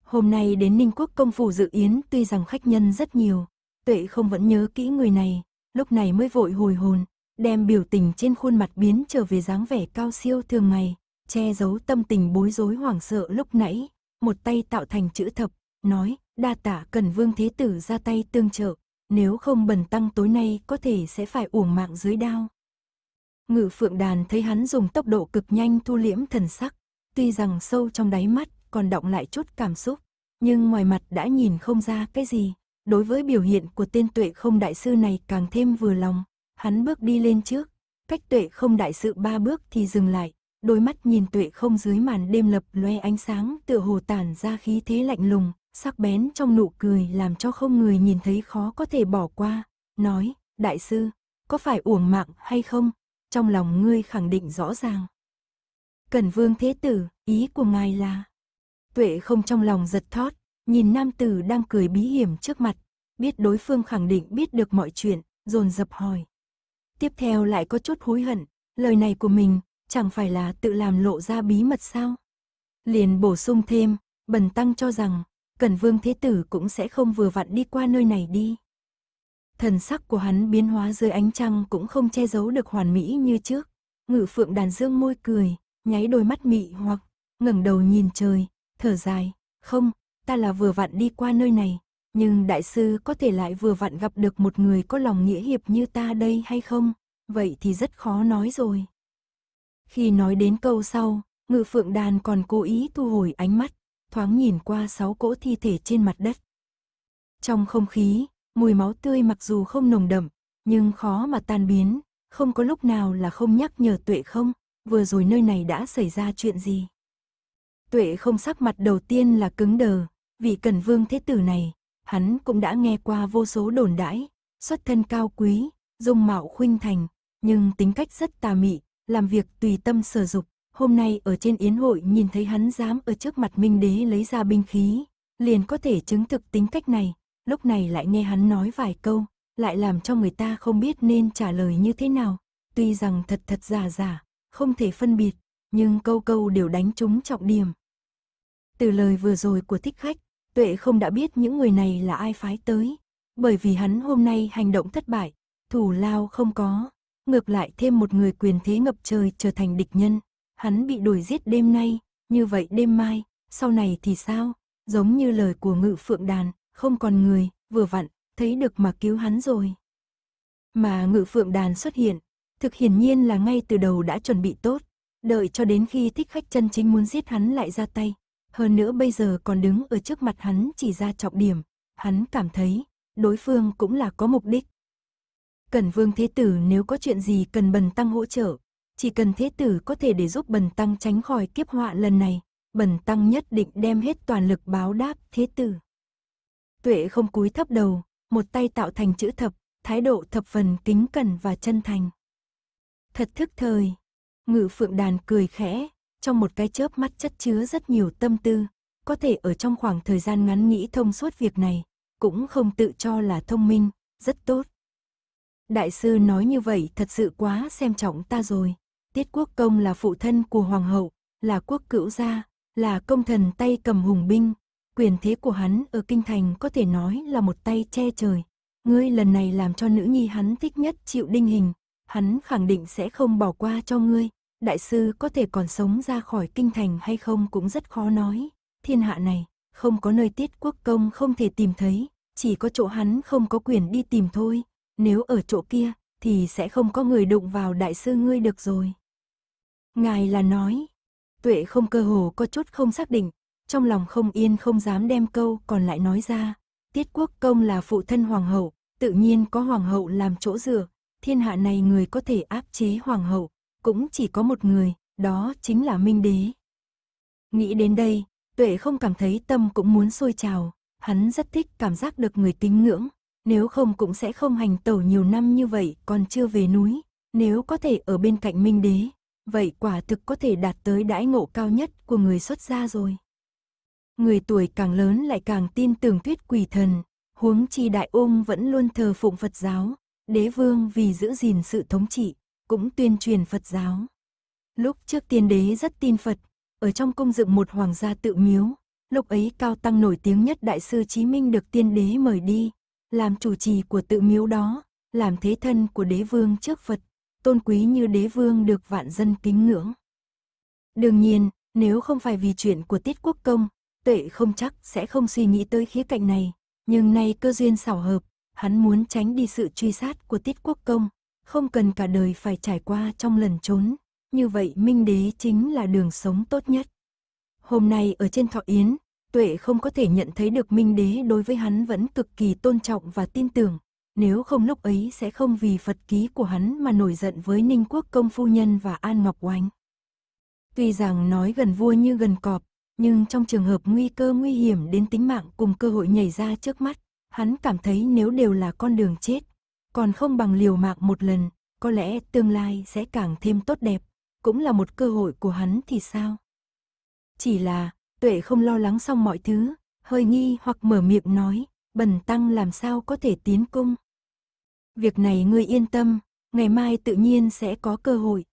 Hôm nay đến Ninh Quốc công phủ dự yến tuy rằng khách nhân rất nhiều, tuệ không vẫn nhớ kỹ người này, lúc này mới vội hồi hồn, đem biểu tình trên khuôn mặt biến trở về dáng vẻ cao siêu thường ngày, che giấu tâm tình bối rối hoảng sợ lúc nãy, một tay tạo thành chữ thập, nói, đa tả cần vương thế tử ra tay tương trợ, nếu không bần tăng tối nay có thể sẽ phải uổng mạng dưới đao. Ngự phượng đàn thấy hắn dùng tốc độ cực nhanh thu liễm thần sắc. Tuy rằng sâu trong đáy mắt còn động lại chút cảm xúc, nhưng ngoài mặt đã nhìn không ra cái gì. Đối với biểu hiện của tên tuệ không đại sư này càng thêm vừa lòng, hắn bước đi lên trước, cách tuệ không đại sư ba bước thì dừng lại, đôi mắt nhìn tuệ không dưới màn đêm lập loe ánh sáng tựa hồ tản ra khí thế lạnh lùng, sắc bén trong nụ cười làm cho không người nhìn thấy khó có thể bỏ qua, nói, đại sư, có phải uổng mạng hay không? trong lòng ngươi khẳng định rõ ràng. Cần vương thế tử, ý của ngài là... Tuệ không trong lòng giật thót, nhìn nam tử đang cười bí hiểm trước mặt, biết đối phương khẳng định biết được mọi chuyện, dồn dập hỏi. Tiếp theo lại có chút hối hận, lời này của mình chẳng phải là tự làm lộ ra bí mật sao? Liền bổ sung thêm, bần tăng cho rằng, Cần Vương Thế Tử cũng sẽ không vừa vặn đi qua nơi này đi. Thần sắc của hắn biến hóa dưới ánh trăng cũng không che giấu được hoàn mỹ như trước. Ngự phượng đàn dương môi cười, nháy đôi mắt mị hoặc, ngẩng đầu nhìn trời, thở dài. Không, ta là vừa vặn đi qua nơi này, nhưng đại sư có thể lại vừa vặn gặp được một người có lòng nghĩa hiệp như ta đây hay không? Vậy thì rất khó nói rồi. Khi nói đến câu sau, ngự phượng đàn còn cố ý thu hồi ánh mắt, thoáng nhìn qua sáu cỗ thi thể trên mặt đất. Trong không khí, mùi máu tươi mặc dù không nồng đậm, nhưng khó mà tan biến, không có lúc nào là không nhắc nhở tuệ không, vừa rồi nơi này đã xảy ra chuyện gì. Tuệ không sắc mặt đầu tiên là cứng đờ, vì cần vương thế tử này, hắn cũng đã nghe qua vô số đồn đãi, xuất thân cao quý, dung mạo khuynh thành, nhưng tính cách rất tà mị, làm việc tùy tâm sở dục. Hôm nay ở trên yến hội nhìn thấy hắn dám ở trước mặt Minh Đế lấy ra binh khí, liền có thể chứng thực tính cách này, lúc này lại nghe hắn nói vài câu, lại làm cho người ta không biết nên trả lời như thế nào. Tuy rằng thật thật giả giả, không thể phân biệt, nhưng câu câu đều đánh trúng trọng điểm. Từ lời vừa rồi của thích khách, Tuệ không đã biết những người này là ai phái tới, bởi vì hắn hôm nay hành động thất bại, thủ lao không có, ngược lại thêm một người quyền thế ngập trời trở thành địch nhân, hắn bị đuổi giết đêm nay, như vậy đêm mai, sau này thì sao? Giống như lời của ngự phượng đàn, không còn người, vừa vặn, thấy được mà cứu hắn rồi. Mà ngự phượng đàn xuất hiện, thực hiển nhiên là ngay từ đầu đã chuẩn bị tốt, đợi cho đến khi thích khách chân chính muốn giết hắn lại ra tay. Hơn nữa bây giờ còn đứng ở trước mặt hắn chỉ ra trọng điểm, hắn cảm thấy đối phương cũng là có mục đích. Cẩn vương thế tử nếu có chuyện gì cần bần tăng hỗ trợ, chỉ cần thế tử có thể để giúp bần tăng tránh khỏi kiếp họa lần này, bần tăng nhất định đem hết toàn lực báo đáp thế tử tuệ không cúi thấp đầu, một tay tạo thành chữ thập, thái độ thập phần kính cẩn và chân thành. Thật thức thời, ngự phượng đàn cười khẽ, trong một cái chớp mắt chất chứa rất nhiều tâm tư, có thể ở trong khoảng thời gian ngắn nghĩ thông suốt việc này, cũng không tự cho là thông minh, rất tốt. Đại sư nói như vậy thật sự quá xem trọng ta rồi. Tiết quốc công là phụ thân của hoàng hậu, là quốc cữu gia, là công thần tay cầm hùng binh, quyền thế của hắn ở kinh thành có thể nói là một tay che trời. Ngươi lần này làm cho nữ nhi hắn thích nhất chịu đinh hình, hắn khẳng định sẽ không bỏ qua cho ngươi. Đại sư có thể còn sống ra khỏi kinh thành hay không cũng rất khó nói. Thiên hạ này, không có nơi tiết quốc công không thể tìm thấy, chỉ có chỗ hắn không có quyền đi tìm thôi. Nếu ở chỗ kia, thì sẽ không có người đụng vào đại sư ngươi được rồi. Ngài là nói, tuệ không cơ hồ có chút không xác định, trong lòng không yên không dám đem câu còn lại nói ra. Tiết quốc công là phụ thân hoàng hậu, tự nhiên có hoàng hậu làm chỗ dựa, thiên hạ này người có thể áp chế hoàng hậu, cũng chỉ có một người, đó chính là Minh Đế. Nghĩ đến đây, Tuệ không cảm thấy tâm cũng muốn sôi trào, hắn rất thích cảm giác được người kính ngưỡng, nếu không cũng sẽ không hành tẩu nhiều năm như vậy còn chưa về núi, nếu có thể ở bên cạnh Minh Đế, vậy quả thực có thể đạt tới đãi ngộ cao nhất của người xuất gia rồi. Người tuổi càng lớn lại càng tin tưởng thuyết quỷ thần, huống chi đại ung vẫn luôn thờ phụng Phật giáo, đế vương vì giữ gìn sự thống trị, cũng tuyên truyền Phật giáo. Lúc trước tiên đế rất tin Phật, ở trong cung dựng một hoàng gia tự miếu, lúc ấy cao tăng nổi tiếng nhất đại sư Chí Minh được tiên đế mời đi, làm chủ trì của tự miếu đó, làm thế thân của đế vương trước Phật, tôn quý như đế vương được vạn dân kính ngưỡng. Đương nhiên, nếu không phải vì chuyện của Tiết Quốc Công, tuệ không chắc sẽ không suy nghĩ tới khía cạnh này, nhưng nay cơ duyên xảo hợp, hắn muốn tránh đi sự truy sát của tiết quốc công, không cần cả đời phải trải qua trong lần trốn, như vậy minh đế chính là đường sống tốt nhất. Hôm nay ở trên thọ yến, tuệ không có thể nhận thấy được minh đế đối với hắn vẫn cực kỳ tôn trọng và tin tưởng, nếu không lúc ấy sẽ không vì Phật ký của hắn mà nổi giận với Ninh Quốc công phu nhân và An Ngọc Oanh. Tuy rằng nói gần vua như gần cọp, nhưng trong trường hợp nguy cơ nguy hiểm đến tính mạng cùng cơ hội nhảy ra trước mắt, hắn cảm thấy nếu đều là con đường chết, còn không bằng liều mạng một lần, có lẽ tương lai sẽ càng thêm tốt đẹp, cũng là một cơ hội của hắn thì sao? Chỉ là, tuệ không lo lắng xong mọi thứ, hơi nghi hoặc mở miệng nói, bần tăng làm sao có thể tiến cung. Việc này ngươi yên tâm, ngày mai tự nhiên sẽ có cơ hội.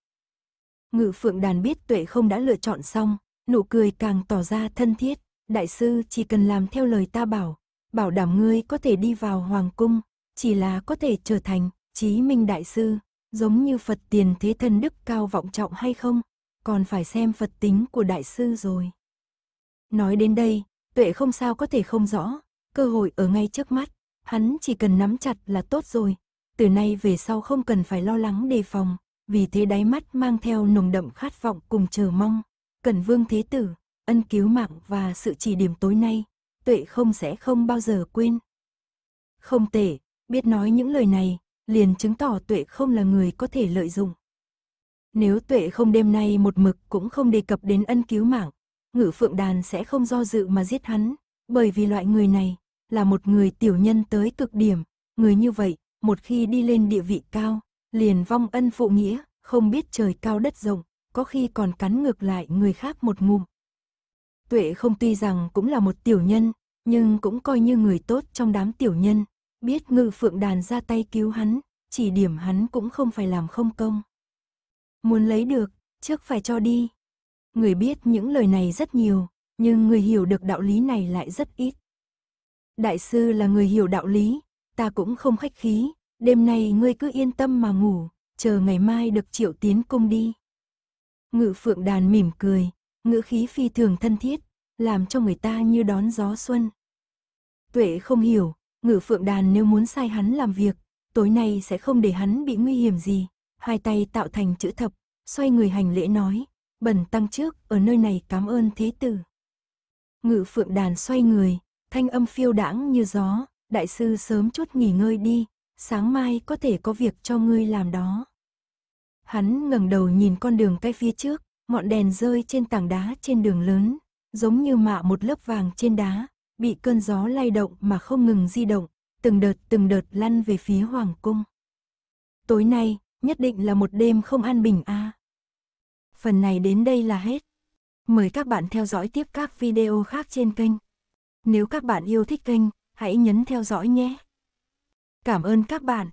Ngự phượng đàn biết tuệ không đã lựa chọn xong, nụ cười càng tỏ ra thân thiết. Đại sư chỉ cần làm theo lời ta bảo, bảo đảm ngươi có thể đi vào hoàng cung, chỉ là có thể trở thành chí minh đại sư, giống như Phật tiền thế thân đức cao vọng trọng hay không, còn phải xem Phật tính của đại sư rồi. Nói đến đây, tuệ không sao có thể không rõ, cơ hội ở ngay trước mắt, hắn chỉ cần nắm chặt là tốt rồi, từ nay về sau không cần phải lo lắng đề phòng, vì thế đáy mắt mang theo nồng đậm khát vọng cùng chờ mong. Cần Vương Thế Tử, ân cứu mạng và sự chỉ điểm tối nay, tuệ không sẽ không bao giờ quên. Không tệ, biết nói những lời này, liền chứng tỏ tuệ không là người có thể lợi dụng. Nếu tuệ không đêm nay một mực cũng không đề cập đến ân cứu mạng, ngữ phượng đàn sẽ không do dự mà giết hắn, bởi vì loại người này là một người tiểu nhân tới cực điểm, người như vậy, một khi đi lên địa vị cao, liền vong ân phụ nghĩa, không biết trời cao đất rộng có khi còn cắn ngược lại người khác một ngụm. Tuệ không tuy rằng cũng là một tiểu nhân, nhưng cũng coi như người tốt trong đám tiểu nhân, biết ngư phượng đàn ra tay cứu hắn, chỉ điểm hắn cũng không phải làm không công. Muốn lấy được, trước phải cho đi. Người biết những lời này rất nhiều, nhưng người hiểu được đạo lý này lại rất ít. Đại sư là người hiểu đạo lý, ta cũng không khách khí, đêm nay ngươi cứ yên tâm mà ngủ, chờ ngày mai được triệu tiến cung đi. Ngự phượng đàn mỉm cười, ngữ khí phi thường thân thiết, làm cho người ta như đón gió xuân. Tuệ không hiểu, ngự phượng đàn nếu muốn sai hắn làm việc, tối nay sẽ không để hắn bị nguy hiểm gì. Hai tay tạo thành chữ thập, xoay người hành lễ nói, bần tăng trước, ở nơi này cảm ơn thế tử. Ngự phượng đàn xoay người, thanh âm phiêu đãng như gió, đại sư sớm chút nghỉ ngơi đi, sáng mai có thể có việc cho ngươi làm đó. Hắn ngẩng đầu nhìn con đường cái phía trước, ngọn đèn rơi trên tảng đá trên đường lớn, giống như mạ một lớp vàng trên đá, bị cơn gió lay động mà không ngừng di động, từng đợt từng đợt lăn về phía hoàng cung. Tối nay, nhất định là một đêm không an bình a. Phần này đến đây là hết. Mời các bạn theo dõi tiếp các video khác trên kênh. Nếu các bạn yêu thích kênh, hãy nhấn theo dõi nhé. Cảm ơn các bạn.